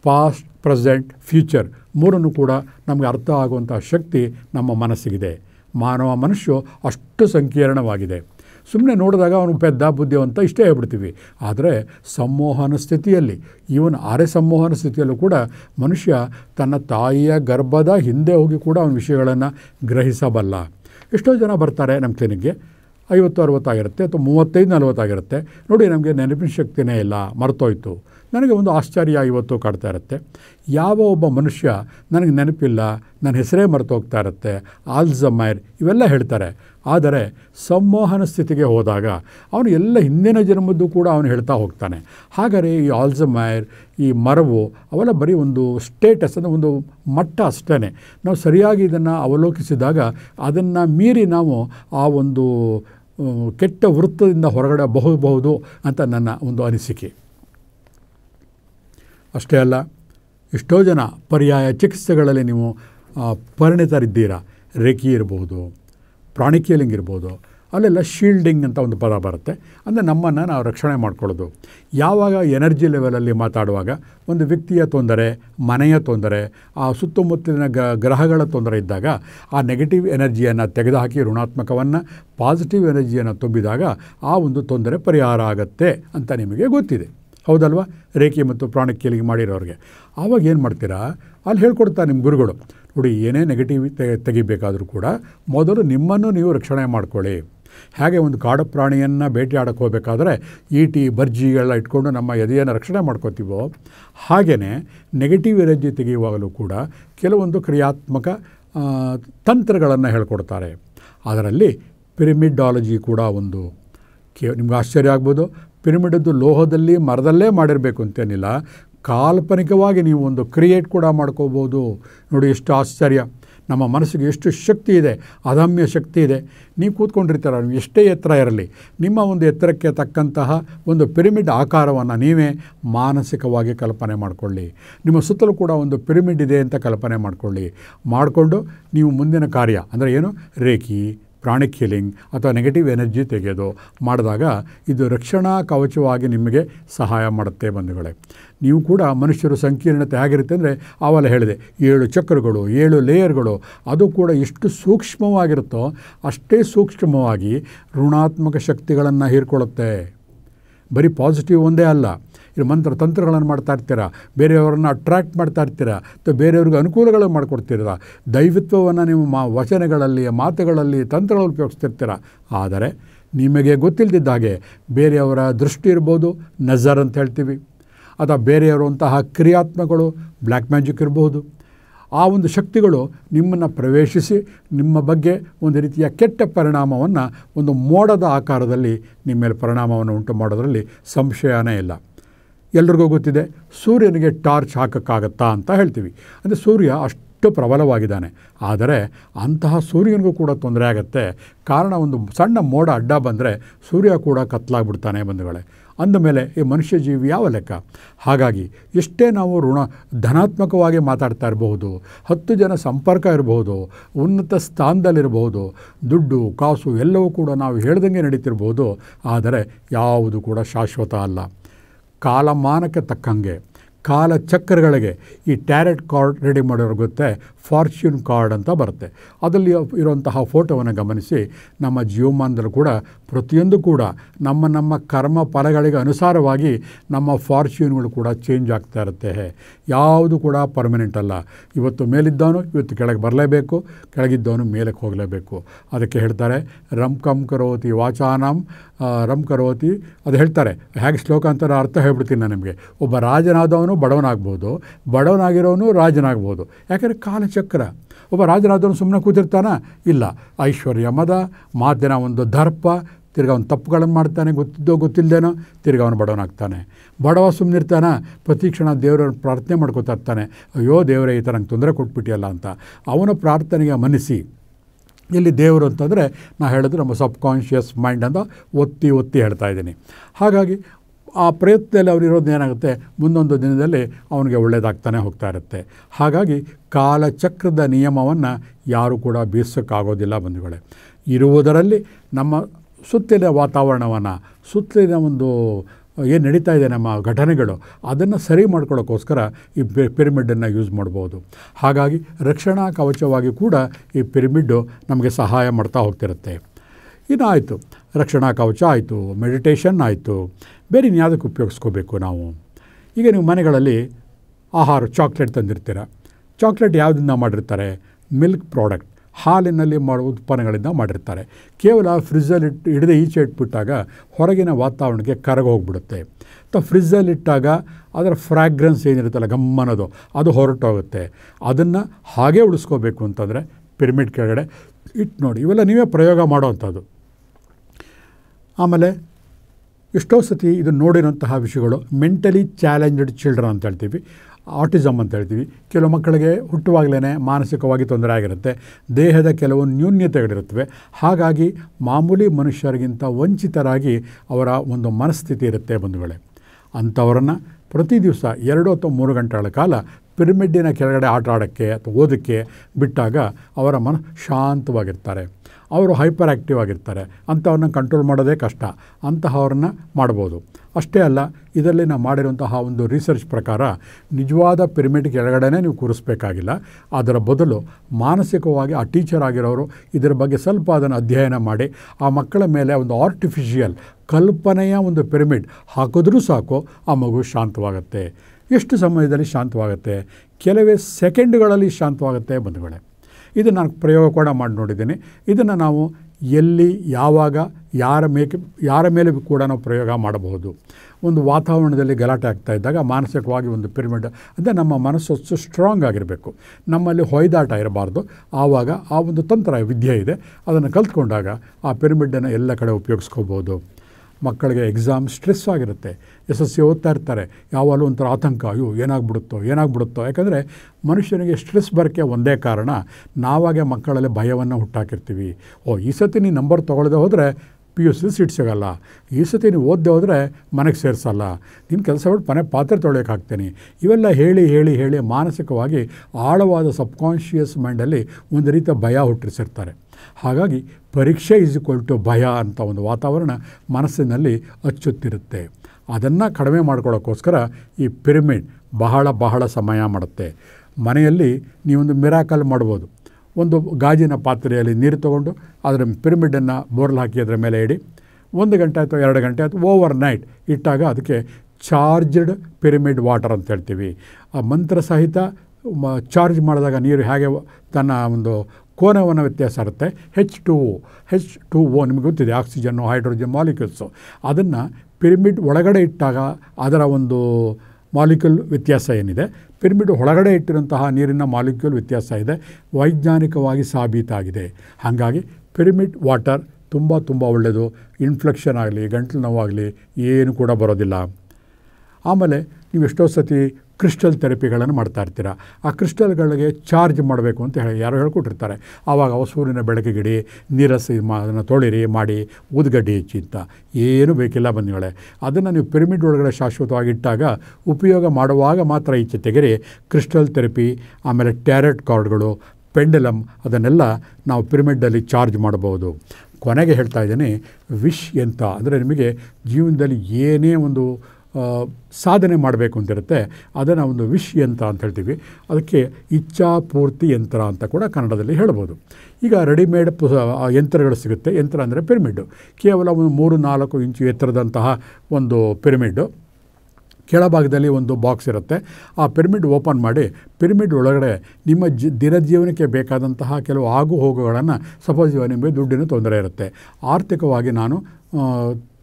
Speaker 1: ಪಾಸ್ಟ್ ಪ್ರೆಸೆಂಟ್ ಫ್ಯೂಚರ್ ಮೂರನ್ನು ಕೂಡ ನಮಗೆ ಅರ್ಥ ಆಗುವಂಥ ಶಕ್ತಿ ನಮ್ಮ ಮನಸ್ಸಿಗಿದೆ ಮಾನವ ಮನುಷ್ಯ ಅಷ್ಟು ಸಂಕೀರ್ಣವಾಗಿದೆ ಸುಮ್ಮನೆ ನೋಡಿದಾಗ ಅವನು ಪೆದ್ದ ಬುದ್ಧಿವಂತ ಇಷ್ಟೇ ಹೇಳ್ಬಿಡ್ತೀವಿ ಆದರೆ ಸಂಮೋಹನ ಸ್ಥಿತಿಯಲ್ಲಿ ಈವನ್ ಆರೆ ಸಂಮೋಹನ ಸ್ಥಿತಿಯಲ್ಲೂ ಕೂಡ ಮನುಷ್ಯ ತನ್ನ ತಾಯಿಯ ಗರ್ಭದ ಹಿಂದೆ ಹೋಗಿ ಕೂಡ ಅವನ ವಿಷಯಗಳನ್ನು ಗ್ರಹಿಸಬಲ್ಲ ಎಷ್ಟೋ ಜನ ಬರ್ತಾರೆ ನಮ್ಮ ಕ್ಲಿನಿಕ್ಗೆ ಐವತ್ತು ಅರವತ್ತಾಗಿರುತ್ತೆ ಅಥವಾ ಮೂವತ್ತೈದು ನಲ್ವತ್ತಾಗಿರುತ್ತೆ ನೋಡಿ ನಮಗೆ ನೆನಪಿನ ಶಕ್ತಿನೇ ಇಲ್ಲ ಮರ್ತೋಯ್ತು ನನಗೆ ಒಂದು ಆಶ್ಚರ್ಯ ಇವತ್ತು ಕಾಡ್ತಾ ಇರುತ್ತೆ ಯಾವ ಒಬ್ಬ ಮನುಷ್ಯ ನನಗೆ ನೆನಪಿಲ್ಲ ನನ್ನ ಹೆಸರೇ ಹೋಗ್ತಾ ಇರುತ್ತೆ ಆಲ್ಝಮೈರ್ ಇವೆಲ್ಲ ಹೇಳ್ತಾರೆ ಆದರೆ ಸಂಮೋಹನ ಸ್ಥಿತಿಗೆ ಹೋದಾಗ ಅವನು ಎಲ್ಲ ಹಿಂದಿನ ಜನ್ಮದ್ದು ಕೂಡ ಅವನು ಹೇಳ್ತಾ ಹೋಗ್ತಾನೆ ಹಾಗಾದರೆ ಈ ಆಲ್ಝಮೈರ್ ಈ ಮರವು ಅವೆಲ್ಲ ಬರೀ ಒಂದು ಸ್ಟೇಟಸ್ ಅಂದರೆ ಒಂದು ಮಟ್ಟ ಅಷ್ಟೇ ನಾವು ಸರಿಯಾಗಿ ಇದನ್ನು ಅವಲೋಕಿಸಿದಾಗ ಅದನ್ನು ಮೀರಿ ನಾವು ಆ ಒಂದು ಕೆಟ್ಟ ವೃತ್ತದಿಂದ ಹೊರಗಡೆ ಬಹುಬಹುದು ಅಂತ ನನ್ನ ಒಂದು ಅನಿಸಿಕೆ ಅಷ್ಟೇ ಅಲ್ಲ ಎಷ್ಟೋ ಜನ ಪರ್ಯಾಯ ಚಿಕಿತ್ಸೆಗಳಲ್ಲಿ ನೀವು ಪರಿಣಿತರಿದ್ದೀರಾ ರೇಖಿ ಇರಬಹುದು ಪ್ರಾಣಿಕ್ಯಲಿಂಗ್ ಇರ್ಬೋದು ಅಲ್ಲೆಲ್ಲ ಶೀಲ್ಡಿಂಗ್ ಅಂತ ಒಂದು ಪದ ಬರುತ್ತೆ ಅಂದರೆ ನಮ್ಮನ್ನು ನಾವು ರಕ್ಷಣೆ ಮಾಡ್ಕೊಳ್ಳೋದು ಯಾವಾಗ ಎನರ್ಜಿ ಲೆವೆಲಲ್ಲಿ ಮಾತಾಡುವಾಗ ಒಂದು ವ್ಯಕ್ತಿಯ ತೊಂದರೆ ಮನೆಯ ತೊಂದರೆ ಆ ಸುತ್ತಮುತ್ತಲಿನ ಗ್ರಹಗಳ ತೊಂದರೆ ಇದ್ದಾಗ ಆ ನೆಗೆಟಿವ್ ಎನರ್ಜಿಯನ್ನು ತೆಗೆದುಹಾಕಿ ಋಣಾತ್ಮಕವನ್ನು ಪಾಸಿಟಿವ್ ಎನರ್ಜಿಯನ್ನು ತುಂಬಿದಾಗ ಆ ಒಂದು ತೊಂದರೆ ಪರಿಹಾರ ಆಗುತ್ತೆ ಅಂತ ನಿಮಗೆ ಗೊತ್ತಿದೆ ಹೌದಲ್ವಾ ರೇಖೆ ಮತ್ತು ಕೀಲಿಂಗ್ ಮಾಡಿರೋರಿಗೆ ಆವಾಗ ಏನು ಮಾಡ್ತೀರಾ ಅಲ್ಲಿ ಹೇಳ್ಕೊಡ್ತಾರೆ ನಿಮ್ಮ ಗುರುಗಳು ನೋಡಿ ಏನೇ ನೆಗೆಟಿವ್ ತೆಗಿಬೇಕಾದರೂ ಕೂಡ ಮೊದಲು ನಿಮ್ಮನ್ನು ನೀವು ರಕ್ಷಣೆ ಮಾಡ್ಕೊಳ್ಳಿ ಹಾಗೆ ಒಂದು ಕಾಡು ಪ್ರಾಣಿಯನ್ನು ಬೇಟೆಯಾಡಕ್ಕೆ ಹೋಗಬೇಕಾದ್ರೆ ಈಟಿ ಬರ್ಜಿ ಎಲ್ಲ ಇಟ್ಕೊಂಡು ನಮ್ಮ ಎದೆಯನ್ನು ರಕ್ಷಣೆ ಮಾಡ್ಕೋತೀವೋ ಹಾಗೆಯೇ ನೆಗೆಟಿವ್ ಎನರ್ಜಿ ತೆಗೆಯುವಾಗಲೂ ಕೂಡ ಕೆಲವೊಂದು ಕ್ರಿಯಾತ್ಮಕ ತಂತ್ರಗಳನ್ನು ಹೇಳ್ಕೊಡ್ತಾರೆ ಅದರಲ್ಲಿ ಪಿರಮಿಡಾಲಜಿ ಕೂಡ ಒಂದು ಕೇ ನಿಮ್ಗೆ ಆಶ್ಚರ್ಯ ಆಗ್ಬೋದು ಪಿರಮಿಡದ್ದು ಲೋಹದಲ್ಲಿ ಮರದಲ್ಲೇ ಮಾಡಿರಬೇಕು ಅಂತೇನಿಲ್ಲ ಕಾಲ್ಪನಿಕವಾಗಿ ನೀವು ಒಂದು ಕ್ರಿಯೇಟ್ ಕೂಡ ಮಾಡ್ಕೋಬೋದು ನೋಡಿ ಎಷ್ಟು ಆಶ್ಚರ್ಯ ನಮ್ಮ ಮನಸ್ಸಿಗೆ ಎಷ್ಟು ಶಕ್ತಿ ಇದೆ ಅದಮ್ಯ ಶಕ್ತಿ ಇದೆ ನೀವು ಕೂತ್ಕೊಂಡಿರ್ತಾರ ನೀವು ಎಷ್ಟೇ ಎತ್ತರ ಇರಲಿ ನಿಮ್ಮ ಒಂದು ಎತ್ತರಕ್ಕೆ ತಕ್ಕಂತಹ ಒಂದು ಪಿರಮಿಡ್ ಆಕಾರವನ್ನು ನೀವೇ ಮಾನಸಿಕವಾಗಿ ಕಲ್ಪನೆ ಮಾಡಿಕೊಳ್ಳಿ ನಿಮ್ಮ ಸುತ್ತಲೂ ಕೂಡ ಒಂದು ಪಿರಮಿಡ್ ಇದೆ ಅಂತ ಕಲ್ಪನೆ ಮಾಡಿಕೊಳ್ಳಿ ಮಾಡಿಕೊಂಡು ನೀವು ಮುಂದಿನ ಕಾರ್ಯ ಅಂದರೆ ಏನು ರೇಖಿ ಪ್ರಾಣಿಕ್ ಹೀಲಿಂಗ್ ಅಥವಾ ನೆಗೆಟಿವ್ ಎನರ್ಜಿ ತೆಗೆಯೋದು ಮಾಡಿದಾಗ ಇದು ರಕ್ಷಣಾ ಕವಚವಾಗಿ ನಿಮಗೆ ಸಹಾಯ ಮಾಡುತ್ತೆ ಬಂಧುಗಳೇ ನೀವು ಕೂಡ ಮನುಷ್ಯರು ಸಂಕೀರ್ಣತೆ ಆಗಿರುತ್ತೆ ಅಂದರೆ ಆವಲ್ಲ ಹೇಳಿದೆ ಏಳು ಚಕ್ರಗಳು ಏಳು ಲೇಯರ್ಗಳು ಅದು ಕೂಡ ಎಷ್ಟು ಸೂಕ್ಷ್ಮವಾಗಿರುತ್ತೋ ಅಷ್ಟೇ ಸೂಕ್ಷ್ಮವಾಗಿ ಋಣಾತ್ಮಕ ಶಕ್ತಿಗಳನ್ನು ಹೀರ್ಕೊಳ್ಳುತ್ತೆ ಬರೀ ಪಾಸಿಟಿವ್ ಒಂದೇ ಅಲ್ಲ ಇದು ಮಂತ್ರ ತಂತ್ರಗಳನ್ನು ಮಾಡ್ತಾ ಇರ್ತೀರ ಬೇರೆಯವರನ್ನು ಅಟ್ರ್ಯಾಕ್ಟ್ ಮಾಡ್ತಾ ಇರ್ತೀರ ಅಥವಾ ಬೇರೆಯವ್ರಿಗೆ ಅನುಕೂಲಗಳನ್ನು ಮಾಡಿಕೊಡ್ತಿರ ದೈವತ್ವವನ್ನು ನೀವು ಮಾ ವಚನಗಳಲ್ಲಿ ಮಾತುಗಳಲ್ಲಿ ತಂತ್ರಗಳನ್ನು ಉಪಯೋಗಿಸ್ತಿರ್ತೀರ ಆದರೆ ನಿಮಗೆ ಗೊತ್ತಿಲ್ಲದಿದ್ದ ಹಾಗೆ ಬೇರೆಯವರ ದೃಷ್ಟಿ ಇರ್ಬೋದು ನಜರ್ ಅಂತ ಹೇಳ್ತೀವಿ ಅಥವಾ ಬೇರೆಯವರಂತಹ ಕ್ರಿಯಾತ್ಮಗಳು ಬ್ಲ್ಯಾಕ್ ಮ್ಯಾಜಿಕ್ ಇರಬಹುದು ಆ ಒಂದು ಶಕ್ತಿಗಳು ನಿಮ್ಮನ್ನು ಪ್ರವೇಶಿಸಿ ನಿಮ್ಮ ಬಗ್ಗೆ ಒಂದು ರೀತಿಯ ಕೆಟ್ಟ ಪರಿಣಾಮವನ್ನು ಒಂದು ಮೋಡದ ಆಕಾರದಲ್ಲಿ ನಿಮ್ಮ ಮೇಲೆ ಪರಿಣಾಮವನ್ನು ಉಂಟು ಮಾಡೋದರಲ್ಲಿ ಸಂಶಯನೇ ಇಲ್ಲ ಎಲ್ರಿಗೂ ಗೊತ್ತಿದೆ ಸೂರ್ಯನಿಗೆ ಟಾರ್ಚ್ ಹಾಕೋಕ್ಕಾಗತ್ತಾ ಅಂತ ಹೇಳ್ತೀವಿ ಅಂದರೆ ಸೂರ್ಯ ಅಷ್ಟು ಪ್ರಬಲವಾಗಿದ್ದಾನೆ ಆದರೆ ಅಂತಹ ಸೂರ್ಯನಿಗೂ ಕೂಡ ತೊಂದರೆ ಆಗುತ್ತೆ ಕಾರಣ ಒಂದು ಸಣ್ಣ ಮೋಡ ಅಡ್ಡ ಬಂದರೆ ಸೂರ್ಯ ಕೂಡ ಕತ್ಲಾಗ್ಬಿಡ್ತಾನೆ ಬಂಧುಗಳೇ ಅಂದಮೇಲೆ ಈ ಮನುಷ್ಯ ಜೀವಿ ಯಾವ ಲೆಕ್ಕ ಹಾಗಾಗಿ ಎಷ್ಟೇ ನಾವು ಋಣ ಧನಾತ್ಮಕವಾಗಿ ಮಾತಾಡ್ತಾ ಇರಬಹುದು ಹತ್ತು ಜನ ಸಂಪರ್ಕ ಇರಬಹುದು ಉನ್ನತ ಸ್ಥಾನದಲ್ಲಿರಬಹುದು ದುಡ್ಡು ಕಾಸು ಎಲ್ಲವೂ ಕೂಡ ನಾವು ಹೇಳ್ದಂಗೆ ನಡೀತಿರ್ಬೋದು ಆದರೆ ಯಾವುದು ಕೂಡ ಶಾಶ್ವತ ಅಲ್ಲ ಕಾಲಮಾನಕ್ಕೆ ತಕ್ಕಂಗೆ ಕಾಲಚಕ್ರಗಳಿಗೆ ಈ ಟ್ಯಾರೆಟ್ ಕಾರ್ಡ್ ರೆಡಿ ಗೊತ್ತೆ ಫಾರ್ಚ್ಯೂನ್ ಕಾರ್ಡ್ ಅಂತ ಬರುತ್ತೆ ಅದರಲ್ಲಿ ಇರುವಂತಹ ಫೋಟೋವನ್ನು ಗಮನಿಸಿ ನಮ್ಮ ಜೀವಮಾನದಲ್ಲೂ ಕೂಡ ಪ್ರತಿಯೊಂದು ಕೂಡ ನಮ್ಮ ನಮ್ಮ ಕರ್ಮ ಫಲಗಳಿಗೆ ಅನುಸಾರವಾಗಿ ನಮ್ಮ ಫಾರ್ಚ್ಯೂನ್ಗಳು ಕೂಡ ಚೇಂಜ್ ಆಗ್ತಾ ಇರುತ್ತೆ ಯಾವುದು ಕೂಡ ಪರ್ಮನೆಂಟ್ ಅಲ್ಲ ಇವತ್ತು ಮೇಲಿದ್ದವನು ಇವತ್ತು ಕೆಳಗೆ ಬರಲೇಬೇಕು ಕೆಳಗಿದ್ದವನು ಮೇಲಕ್ಕೆ ಹೋಗಲೇಬೇಕು ಅದಕ್ಕೆ ಹೇಳ್ತಾರೆ ರಮ್ ಕಮ್ ಕರೋತಿ ವಾಚಾನಂ ರಮ್ ಕರೋತಿ ಅದು ಹೇಳ್ತಾರೆ ಹೇಗೆ ಶ್ಲೋಕ ಅರ್ಥ ಹೇಳ್ಬಿಡ್ತೀನಿ ನಾನು ನಿಮಗೆ ಒಬ್ಬ ರಾಜನಾದವನು ಬಡವನಾಗ್ಬೋದು ಬಡವನಾಗಿರೋನು ರಾಜನಾಗ್ಬೋದು ಯಾಕಂದರೆ ಕಾಲ ಚಕ್ರ ಒಬ್ಬ ರಾಜರಾದವನು ಸುಮ್ಮನೆ ಕೂತಿರ್ತಾನ ಇಲ್ಲ ಐಶ್ವರ್ಯ ಮದ ಮಾತಿನ ಒಂದು ದರ್ಪ ತಿರ್ಗಿ ಅವನು ತಪ್ಪುಗಳನ್ನು ಮಾಡ್ತಾನೆ ಗೊತ್ತಿದ್ದೋ ಗೊತ್ತಿಲ್ಲದೇನೋ ತಿರ್ಗಿ ಅವನು ಬಡವನಾಗ್ತಾನೆ ಬಡವ ಸುಮ್ಮನಿರ್ತಾನ ಕ್ಷಣ ದೇವರನ್ನು ಪ್ರಾರ್ಥನೆ ಮಾಡ್ಕೋತಾ ಇರ್ತಾನೆ ಅಯ್ಯೋ ದೇವರೇ ಈ ಥರ ನಂಗೆ ತೊಂದರೆ ಕೊಟ್ಬಿಟ್ಟಿಯಲ್ಲ ಅಂತ ಅವನ ಪ್ರಾರ್ಥನೆಗೆ ಮನಸ್ಸಿ ಇಲ್ಲಿ ದೇವರು ಅಂತಂದರೆ ನಾನು ಹೇಳಿದ್ರೆ ನಮ್ಮ ಸಬ್ ಕಾನ್ಷಿಯಸ್ ಮೈಂಡ್ ಅಂತ ಒತ್ತಿ ಒತ್ತಿ ಹೇಳ್ತಾ ಇದ್ದೀನಿ ಹಾಗಾಗಿ ಆ ಪ್ರಯತ್ನದಲ್ಲಿ ಅವನಿರೋದು ಏನಾಗುತ್ತೆ ಮುಂದೊಂದು ದಿನದಲ್ಲಿ ಅವನಿಗೆ ಒಳ್ಳೆಯದಾಗ್ತಾನೆ ಹೋಗ್ತಾ ಇರುತ್ತೆ ಹಾಗಾಗಿ ಕಾಲಚಕ್ರದ ನಿಯಮವನ್ನು ಯಾರೂ ಕೂಡ ಬೀಸೋಕ್ಕಾಗೋದಿಲ್ಲ ಬಂಧುಗಳೇ ಇರುವುದರಲ್ಲಿ ನಮ್ಮ ಸುತ್ತಲಿನ ವಾತಾವರಣವನ್ನು ಸುತ್ತಲಿನ ಒಂದು ಏನು ನಡೀತಾ ಇದೆ ನಮ್ಮ ಘಟನೆಗಳು ಅದನ್ನು ಸರಿ ಮಾಡ್ಕೊಳ್ಳೋಕ್ಕೋಸ್ಕರ ಈ ಪಿರಿಮಿಡನ್ನು ಯೂಸ್ ಮಾಡ್ಬೋದು ಹಾಗಾಗಿ ರಕ್ಷಣಾ ಕವಚವಾಗಿ ಕೂಡ ಈ ಪಿರಮಿಡ್ಡು ನಮಗೆ ಸಹಾಯ ಮಾಡ್ತಾ ಹೋಗ್ತಿರುತ್ತೆ ಇನ್ನಾಯಿತು ರಕ್ಷಣಾ ಕವಚ ಆಯಿತು ಮೆಡಿಟೇಷನ್ ಆಯಿತು ಬೇರೆ ಇನ್ಯಾವುದಕ್ಕೆ ಉಪಯೋಗಿಸ್ಕೋಬೇಕು ನಾವು ಈಗ ನೀವು ಮನೆಗಳಲ್ಲಿ ಆಹಾರ ಚಾಕ್ಲೇಟ್ ತಂದಿರ್ತೀರ ಚಾಕ್ಲೇಟ್ ಯಾವುದರಿಂದ ಮಾಡಿರ್ತಾರೆ ಮಿಲ್ಕ್ ಪ್ರಾಡಕ್ಟ್ ಹಾಲಿನಲ್ಲಿ ಮಾಡುವ ಉತ್ಪನ್ನಗಳಿಂದ ಮಾಡಿರ್ತಾರೆ ಕೇವಲ ಫ್ರಿಜ್ಜಲ್ಲಿ ಇಟ್ಟು ಹಿಡಿದು ಈಚೆ ಇಟ್ಬಿಟ್ಟಾಗ ಹೊರಗಿನ ವಾತಾವರಣಕ್ಕೆ ಹೋಗ್ಬಿಡುತ್ತೆ ಅಥವಾ ಫ್ರಿಜ್ಜಲ್ಲಿಟ್ಟಾಗ ಅದರ ಫ್ರ್ಯಾಗ್ರೆನ್ಸ್ ಏನಿರುತ್ತಲ್ಲ ಗಮ್ಮನದು ಅದು ಹೊರಟೋಗುತ್ತೆ ಅದನ್ನು ಹಾಗೇ ಉಳಿಸ್ಕೋಬೇಕು ಅಂತಂದರೆ ಪಿರಮಿಡ್ ಕೆಳಗಡೆ ಇಟ್ಟು ನೋಡಿ ಇವೆಲ್ಲ ನೀವೇ ಪ್ರಯೋಗ ಮಾಡೋವಂಥದ್ದು ಆಮೇಲೆ ಎಷ್ಟೋ ಸತಿ ಇದು ನೋಡಿರೋಂತಹ ವಿಷಯಗಳು ಮೆಂಟಲಿ ಚಾಲೆಂಜ್ಡ್ ಚಿಲ್ಡ್ರನ್ ಅಂತ ಹೇಳ್ತೀವಿ ಆಟಿಸಮ್ ಅಂತ ಹೇಳ್ತೀವಿ ಕೆಲವು ಮಕ್ಕಳಿಗೆ ಹುಟ್ಟುವಾಗಲೇ ಮಾನಸಿಕವಾಗಿ ತೊಂದರೆ ಆಗಿರುತ್ತೆ ದೇಹದ ಕೆಲವು ನ್ಯೂನ್ಯತೆಗಳಿರುತ್ತವೆ ಹಾಗಾಗಿ ಮಾಮೂಲಿ ಮನುಷ್ಯರಿಗಿಂತ ವಂಚಿತರಾಗಿ ಅವರ ಒಂದು ಮನಸ್ಥಿತಿ ಇರುತ್ತೆ ಒಂದು ವೇಳೆ ಅಂಥವರನ್ನು ಪ್ರತಿ ದಿವಸ ಎರಡು ಅಥವಾ ಮೂರು ಗಂಟೆಗಳ ಕಾಲ ಪಿರಮಿಡ್ಡಿನ ಕೆಳಗಡೆ ಆಟ ಆಡೋಕ್ಕೆ ಅಥವಾ ಓದೋಕ್ಕೆ ಬಿಟ್ಟಾಗ ಅವರ ಮನ ಶಾಂತವಾಗಿರ್ತಾರೆ ಅವರು ಹೈಪರ್ ಆ್ಯಕ್ಟಿವ್ ಆಗಿರ್ತಾರೆ ಅಂಥವ್ರನ್ನ ಕಂಟ್ರೋಲ್ ಮಾಡೋದೇ ಕಷ್ಟ ಅಂತಹವ್ರನ್ನ ಮಾಡ್ಬೋದು ಅಷ್ಟೇ ಅಲ್ಲ ಇದರಲ್ಲಿ ನಾವು ಮಾಡಿರುವಂತಹ ಒಂದು ರಿಸರ್ಚ್ ಪ್ರಕಾರ ನಿಜವಾದ ಪಿರಮಿಡ್ ಕೆಳಗಡೆನೇ ನೀವು ಕೂರಿಸ್ಬೇಕಾಗಿಲ್ಲ ಅದರ ಬದಲು ಮಾನಸಿಕವಾಗಿ ಆ ಟೀಚರ್ ಆಗಿರೋರು ಇದರ ಬಗ್ಗೆ ಸ್ವಲ್ಪ ಅದನ್ನು ಅಧ್ಯಯನ ಮಾಡಿ ಆ ಮಕ್ಕಳ ಮೇಲೆ ಒಂದು ಆರ್ಟಿಫಿಷಿಯಲ್ ಕಲ್ಪನೆಯ ಒಂದು ಪಿರಮಿಡ್ ಹಾಕಿದ್ರೂ ಸಾಕು ಆ ಮಗು ಶಾಂತವಾಗುತ್ತೆ ಎಷ್ಟು ಸಮಯದಲ್ಲಿ ಶಾಂತವಾಗುತ್ತೆ ಕೆಲವೇ ಸೆಕೆಂಡ್ಗಳಲ್ಲಿ ಶಾಂತವಾಗುತ್ತೆ ಬಂಧುಗಳೇ ಇದು ನಾನು ಪ್ರಯೋಗ ಕೂಡ ಮಾಡಿ ನೋಡಿದ್ದೀನಿ ಇದನ್ನು ನಾವು ಎಲ್ಲಿ ಯಾವಾಗ ಯಾರ ಮೇಕೆ ಯಾರ ಮೇಲೆ ಕೂಡ ನಾವು ಪ್ರಯೋಗ ಮಾಡಬಹುದು ಒಂದು ವಾತಾವರಣದಲ್ಲಿ ಗಲಾಟೆ ಆಗ್ತಾ ಇದ್ದಾಗ ಮಾನಸಿಕವಾಗಿ ಒಂದು ಪಿರಿಮಿಡ್ ಅಂದರೆ ನಮ್ಮ ಮನಸ್ಸು ಸ್ಟ್ರಾಂಗ್ ಆಗಿರಬೇಕು ನಮ್ಮಲ್ಲಿ ಹೊಯ್ದಾಟ ಇರಬಾರ್ದು ಆವಾಗ ಆ ಒಂದು ತಂತ್ರ ವಿದ್ಯೆ ಇದೆ ಅದನ್ನು ಕಲ್ತ್ಕೊಂಡಾಗ ಆ ಪಿರಿಮಿಡನ್ನು ಎಲ್ಲ ಕಡೆ ಉಪಯೋಗಿಸ್ಕೋಬೋದು ಮಕ್ಕಳಿಗೆ ಎಕ್ಸಾಮ್ ಸ್ಟ್ರೆಸ್ ಆಗಿರುತ್ತೆ ಎಸ್ ಎಸ್ ಸಿ ಓದ್ತಾ ಇರ್ತಾರೆ ಯಾವಾಗಲೂ ಒಂಥರ ಆತಂಕ ಅಯ್ಯೋ ಏನಾಗ್ಬಿಡುತ್ತೋ ಏನಾಗ್ಬಿಡುತ್ತೋ ಯಾಕಂದರೆ ಮನುಷ್ಯನಿಗೆ ಸ್ಟ್ರೆಸ್ ಬರೋಕ್ಕೆ ಒಂದೇ ಕಾರಣ ನಾವಾಗೆ ಮಕ್ಕಳಲ್ಲಿ ಭಯವನ್ನು ಹುಟ್ಟಾಕಿರ್ತೀವಿ ಓ ಈ ಸತಿ ನೀನು ನಂಬರ್ ತೊಗೊಳ್ಳದೆ ಹೋದರೆ ಪಿ ಯು ಸಿ ಸೀಟ್ ಸಿಗಲ್ಲ ಈ ಸತಿ ನೀವು ಓದದೆ ಹೋದರೆ ಮನೆಗೆ ಸೇರಿಸಲ್ಲ ನಿನ್ನ ಕೆಲಸ ಬಿಟ್ಟು ಮನೆ ಪಾತ್ರೆ ತೊಳೆಯೋಕ್ಕಾಗ್ತೀನಿ ಇವೆಲ್ಲ ಹೇಳಿ ಹೇಳಿ ಹೇಳಿ ಮಾನಸಿಕವಾಗಿ ಆಳವಾದ ಸಬ್ಕಾನ್ಷಿಯಸ್ ಮೈಂಡಲ್ಲಿ ಒಂದು ರೀತಿಯ ಭಯ ಹುಟ್ಟಿಸಿರ್ತಾರೆ ಹಾಗಾಗಿ ಪರೀಕ್ಷೆ ಇಸ್ ಈಕ್ವಲ್ ಟು ಭಯ ಅಂತ ಒಂದು ವಾತಾವರಣ ಮನಸ್ಸಿನಲ್ಲಿ ಅಚ್ಚುತ್ತಿರುತ್ತೆ ಅದನ್ನು ಕಡಿಮೆ ಮಾಡ್ಕೊಳ್ಳೋಕ್ಕೋಸ್ಕರ ಈ ಪಿರಮಿಡ್ ಬಹಳ ಬಹಳ ಸಮಯ ಮಾಡುತ್ತೆ ಮನೆಯಲ್ಲಿ ನೀವೊಂದು ಮಿರಾಕಲ್ ಮಾಡ್ಬೋದು ಒಂದು ಗಾಜಿನ ಪಾತ್ರೆಯಲ್ಲಿ ನೀರು ತಗೊಂಡು ಅದರ ಪಿರಮಿಡನ್ನು ಬೋರ್ಲ್ ಹಾಕಿ ಅದರ ಮೇಲೆ ಇಡಿ ಒಂದು ಗಂಟೆ ಅಥವಾ ಎರಡು ಗಂಟೆ ಅಥವಾ ಓವರ್ ನೈಟ್ ಇಟ್ಟಾಗ ಅದಕ್ಕೆ ಚಾರ್ಜ್ಡ್ ಪಿರಮಿಡ್ ವಾಟರ್ ಅಂತ ಹೇಳ್ತೀವಿ ಆ ಮಂತ್ರ ಸಹಿತ ಚಾರ್ಜ್ ಮಾಡಿದಾಗ ನೀರು ಹೇಗೆ ತನ್ನ ಒಂದು ಕೋನವನ ವ್ಯತ್ಯಾಸ ಇರುತ್ತೆ ಹೆಚ್ ಟು ಓ ಹೆಚ್ ಟು ಓ ನಿಮಗೆ ಗೊತ್ತಿದೆ ಆಕ್ಸಿಜನ್ನು ಹೈಡ್ರೋಜನ್ ಮಾಲಿಕ್ಯೂಲ್ಸು ಅದನ್ನು ಪಿರಿಮಿಡ್ ಒಳಗಡೆ ಇಟ್ಟಾಗ ಅದರ ಒಂದು ಮಾಲಿಕ್ಯೂಲ್ ವ್ಯತ್ಯಾಸ ಏನಿದೆ ಪಿರಿಮಿಡ್ ಒಳಗಡೆ ಇಟ್ಟಿರುವಂತಹ ನೀರಿನ ಮಾಲಿಕ್ಯೂಲ್ ವ್ಯತ್ಯಾಸ ಇದೆ ವೈಜ್ಞಾನಿಕವಾಗಿ ಸಾಬೀತಾಗಿದೆ ಹಾಗಾಗಿ ಪಿರಿಮಿಡ್ ವಾಟರ್ ತುಂಬ ತುಂಬ ಒಳ್ಳೆಯದು ಇನ್ಫ್ಲೆಕ್ಷನ್ ಆಗಲಿ ಗಂಟಲು ನೋವಾಗಲಿ ಏನು ಕೂಡ ಬರೋದಿಲ್ಲ ಆಮೇಲೆ ನೀವು ಎಷ್ಟೋ ಸತಿ ಕ್ರಿಸ್ಟಲ್ ಥೆರಪಿಗಳನ್ನು ಮಾಡ್ತಾ ಇರ್ತೀರ ಆ ಕ್ರಿಸ್ಟಲ್ಗಳಿಗೆ ಚಾರ್ಜ್ ಮಾಡಬೇಕು ಅಂತ ಹೇಳಿ ಯಾರು ಹೇಳ್ಕೊಟ್ಟಿರ್ತಾರೆ ಆವಾಗ ಅವು ಸೂರ್ಯನ ಬೆಳಕಿಗಿಡಿ ನೀರಸ ಅದನ್ನು ತೊಳಿರಿ ಮಾಡಿ ಉದ್ಗಡ್ಡಿ ಹೆಚ್ಚಿ ಅಂತ ಏನೂ ಬೇಕಿಲ್ಲ ಬಂದಿಗಳೇ ಅದನ್ನು ನೀವು ಪಿರಮಿಡ್ ಒಳಗಡೆ ಶಾಶ್ವತವಾಗಿ ಇಟ್ಟಾಗ ಉಪಯೋಗ ಮಾಡುವಾಗ ಮಾತ್ರ ಈಚೆ ತೆಗೆರಿ ಕ್ರಿಸ್ಟಲ್ ಥೆರಪಿ ಆಮೇಲೆ ಟ್ಯಾರೆಟ್ ಕಾರ್ಡ್ಗಳು ಪೆಂಡಲಮ್ ಅದನ್ನೆಲ್ಲ ನಾವು ಪಿರಮಿಡ್ಡಲ್ಲಿ ಚಾರ್ಜ್ ಮಾಡಬಹುದು ಕೊನೆಗೆ ಹೇಳ್ತಾ ಇದ್ದೀನಿ ವಿಶ್ ಎಂತ ಅಂದರೆ ನಿಮಗೆ ಜೀವನದಲ್ಲಿ ಏನೇ ಒಂದು ಸಾಧನೆ ಮಾಡಬೇಕು ಅಂತಿರುತ್ತೆ ಅದನ್ನು ಒಂದು ವಿಶ್ ಯಂತ್ರ ಅಂತ ಹೇಳ್ತೀವಿ ಅದಕ್ಕೆ ಇಚ್ಛಾಪೂರ್ತಿ ಯಂತ್ರ ಅಂತ ಕೂಡ ಕನ್ನಡದಲ್ಲಿ ಹೇಳ್ಬೋದು ಈಗ ರೆಡಿಮೇಡ್ ಪು ಯಂತ್ರಗಳು ಸಿಗುತ್ತೆ ಯಂತ್ರ ಅಂದರೆ ಪಿರಿಮಿಡ್ಡು ಕೇವಲ ಒಂದು ಮೂರು ನಾಲ್ಕು ಇಂಚು ಎತ್ತರದಂತಹ ಒಂದು ಪಿರಿಮಿಡ್ಡು ಕೆಳಭಾಗದಲ್ಲಿ ಒಂದು ಬಾಕ್ಸ್ ಇರುತ್ತೆ ಆ ಪಿರಿಮಿಡ್ ಓಪನ್ ಮಾಡಿ ಪಿರಿಮಿಡ್ ಒಳಗಡೆ ನಿಮ್ಮ ಜಿ ದಿನ ಜೀವನಕ್ಕೆ ಬೇಕಾದಂತಹ ಕೆಲವು ಆಗು ಹೋಗುಗಳನ್ನು ಸಪೋಸ್ ನಿಮಗೆ ದುಡ್ಡಿನ ತೊಂದರೆ ಇರುತ್ತೆ ಆರ್ಥಿಕವಾಗಿ ನಾನು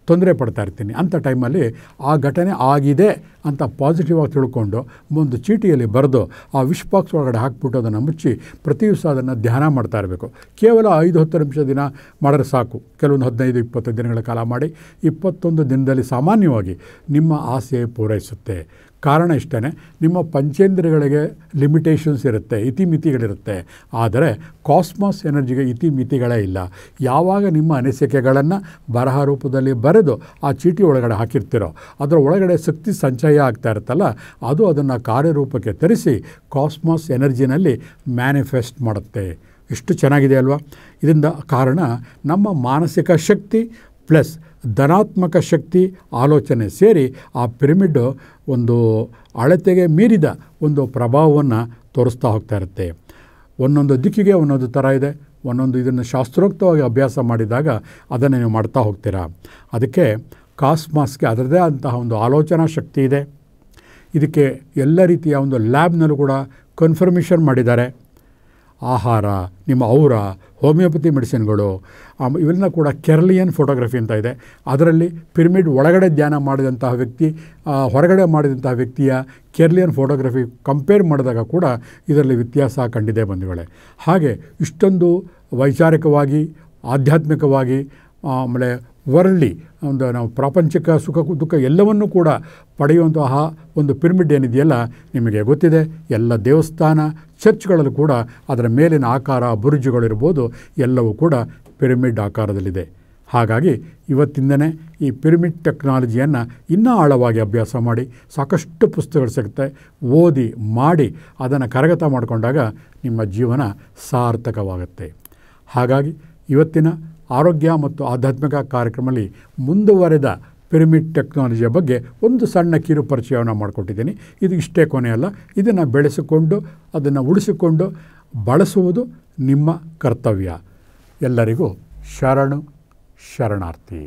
Speaker 1: ತೊಂದರೆ ಪಡ್ತಾ ಇರ್ತೀನಿ ಅಂಥ ಟೈಮಲ್ಲಿ ಆ ಘಟನೆ ಆಗಿದೆ ಅಂತ ಪಾಸಿಟಿವ್ ಆಗಿ ತಿಳ್ಕೊಂಡು ಒಂದು ಚೀಟಿಯಲ್ಲಿ ಬರೆದು ಆ ವಿಶ್ ಬಾಕ್ಸ್ ಒಳಗಡೆ ಹಾಕ್ಬಿಟ್ಟು ಅದನ್ನು ಮುಚ್ಚಿ ಪ್ರತಿ ದಿವಸ ಅದನ್ನು ಧ್ಯಾನ ಮಾಡ್ತಾ ಇರಬೇಕು ಕೇವಲ ಐದು ಹತ್ತು ನಿಮಿಷ ದಿನ ಮಾಡಿದ್ರೆ ಸಾಕು ಕೆಲವೊಂದು ಹದಿನೈದು ಇಪ್ಪತ್ತು ದಿನಗಳ ಕಾಲ ಮಾಡಿ ಇಪ್ಪತ್ತೊಂದು ದಿನದಲ್ಲಿ ಸಾಮಾನ್ಯವಾಗಿ ನಿಮ್ಮ ಆಸೆ ಪೂರೈಸುತ್ತೆ ಕಾರಣ ಇಷ್ಟೇ ನಿಮ್ಮ ಪಂಚೇಂದ್ರಗಳಿಗೆ ಲಿಮಿಟೇಷನ್ಸ್ ಇರುತ್ತೆ ಇತಿಮಿತಿಗಳಿರುತ್ತೆ ಆದರೆ ಕಾಸ್ಮಾಸ್ ಎನರ್ಜಿಗೆ ಇತಿಮಿತಿಗಳೇ ಇಲ್ಲ ಯಾವಾಗ ನಿಮ್ಮ ಅನಿಸಿಕೆಗಳನ್ನು ಬರಹ ರೂಪದಲ್ಲಿ ಬರೆದು ಆ ಚೀಟಿ ಒಳಗಡೆ ಹಾಕಿರ್ತೀರೋ ಅದರ ಒಳಗಡೆ ಶಕ್ತಿ ಸಂಚಯ ಆಗ್ತಾ ಇರುತ್ತಲ್ಲ ಅದು ಅದನ್ನು ಕಾರ್ಯರೂಪಕ್ಕೆ ತರಿಸಿ ಕಾಸ್ಮಾಸ್ ಎನರ್ಜಿನಲ್ಲಿ ಮ್ಯಾನಿಫೆಸ್ಟ್ ಮಾಡುತ್ತೆ ಎಷ್ಟು ಚೆನ್ನಾಗಿದೆ ಅಲ್ವಾ ಇದರಿಂದ ಕಾರಣ ನಮ್ಮ ಮಾನಸಿಕ ಶಕ್ತಿ ಪ್ಲಸ್ ಧನಾತ್ಮಕ ಶಕ್ತಿ ಆಲೋಚನೆ ಸೇರಿ ಆ ಪಿರಮಿಡ್ ಒಂದು ಅಳತೆಗೆ ಮೀರಿದ ಒಂದು ಪ್ರಭಾವವನ್ನು ತೋರಿಸ್ತಾ ಹೋಗ್ತಾ ಇರುತ್ತೆ ಒಂದೊಂದು ದಿಕ್ಕಿಗೆ ಒಂದೊಂದು ಥರ ಇದೆ ಒಂದೊಂದು ಇದನ್ನು ಶಾಸ್ತ್ರೋಕ್ತವಾಗಿ ಅಭ್ಯಾಸ ಮಾಡಿದಾಗ ಅದನ್ನು ನೀವು ಮಾಡ್ತಾ ಹೋಗ್ತೀರಾ ಅದಕ್ಕೆ ಕಾಸ್ಮಾಸ್ಗೆ ಅದರದೇ ಆದಂತಹ ಒಂದು ಆಲೋಚನಾ ಶಕ್ತಿ ಇದೆ ಇದಕ್ಕೆ ಎಲ್ಲ ರೀತಿಯ ಒಂದು ಲ್ಯಾಬ್ನಲ್ಲೂ ಕೂಡ ಕನ್ಫರ್ಮೇಷನ್ ಮಾಡಿದ್ದಾರೆ ಆಹಾರ ನಿಮ್ಮ ಔರ ಹೋಮಿಯೋಪತಿ ಮೆಡಿಸಿನ್ಗಳು ಇವೆಲ್ಲ ಕೂಡ ಕೆರ್ಲಿಯನ್ ಫೋಟೋಗ್ರಫಿ ಅಂತ ಇದೆ ಅದರಲ್ಲಿ ಪಿರಮಿಡ್ ಒಳಗಡೆ ಧ್ಯಾನ ಮಾಡಿದಂತಹ ವ್ಯಕ್ತಿ ಹೊರಗಡೆ ಮಾಡಿದಂತಹ ವ್ಯಕ್ತಿಯ ಕೆರ್ಲಿಯನ್ ಫೋಟೋಗ್ರಫಿ ಕಂಪೇರ್ ಮಾಡಿದಾಗ ಕೂಡ ಇದರಲ್ಲಿ ವ್ಯತ್ಯಾಸ ಕಂಡಿದೆ ಬಂಧುಗಳೇ ಹಾಗೆ ಇಷ್ಟೊಂದು ವೈಚಾರಿಕವಾಗಿ ಆಧ್ಯಾತ್ಮಿಕವಾಗಿ ಆಮೇಲೆ ವರ್ಲಿ ಒಂದು ನಾವು ಪ್ರಾಪಂಚಿಕ ಸುಖ ದುಃಖ ಎಲ್ಲವನ್ನೂ ಕೂಡ ಪಡೆಯುವಂತಹ ಒಂದು ಪಿರಮಿಡ್ ಏನಿದೆಯಲ್ಲ ನಿಮಗೆ ಗೊತ್ತಿದೆ ಎಲ್ಲ ದೇವಸ್ಥಾನ ಚರ್ಚ್ಗಳಲ್ಲೂ ಕೂಡ ಅದರ ಮೇಲಿನ ಆಕಾರ ಬುರುಜುಗಳಿರ್ಬೋದು ಎಲ್ಲವೂ ಕೂಡ ಪಿರಮಿಡ್ ಆಕಾರದಲ್ಲಿದೆ ಹಾಗಾಗಿ ಇವತ್ತಿಂದನೇ ಈ ಪಿರಮಿಡ್ ಟೆಕ್ನಾಲಜಿಯನ್ನು ಇನ್ನೂ ಆಳವಾಗಿ ಅಭ್ಯಾಸ ಮಾಡಿ ಸಾಕಷ್ಟು ಪುಸ್ತಕಗಳು ಸಿಗುತ್ತೆ ಓದಿ ಮಾಡಿ ಅದನ್ನು ಕರಗತ ಮಾಡಿಕೊಂಡಾಗ ನಿಮ್ಮ ಜೀವನ ಸಾರ್ಥಕವಾಗುತ್ತೆ ಹಾಗಾಗಿ ಇವತ್ತಿನ ಆರೋಗ್ಯ ಮತ್ತು ಆಧ್ಯಾತ್ಮಿಕ ಕಾರ್ಯಕ್ರಮದಲ್ಲಿ ಮುಂದುವರೆದ ಪಿರಮಿಡ್ ಟೆಕ್ನಾಲಜಿಯ ಬಗ್ಗೆ ಒಂದು ಸಣ್ಣ ಕಿರು ಪರಿಚಯವನ್ನು ಮಾಡಿಕೊಟ್ಟಿದ್ದೀನಿ ಇದು ಇಷ್ಟೇ ಕೊನೆಯಲ್ಲ ಇದನ್ನು ಬೆಳೆಸಿಕೊಂಡು ಅದನ್ನು ಉಳಿಸಿಕೊಂಡು ಬಳಸುವುದು ನಿಮ್ಮ ಕರ್ತವ್ಯ ಎಲ್ಲರಿಗೂ ಶರಣು ಶರಣಾರ್ಥಿ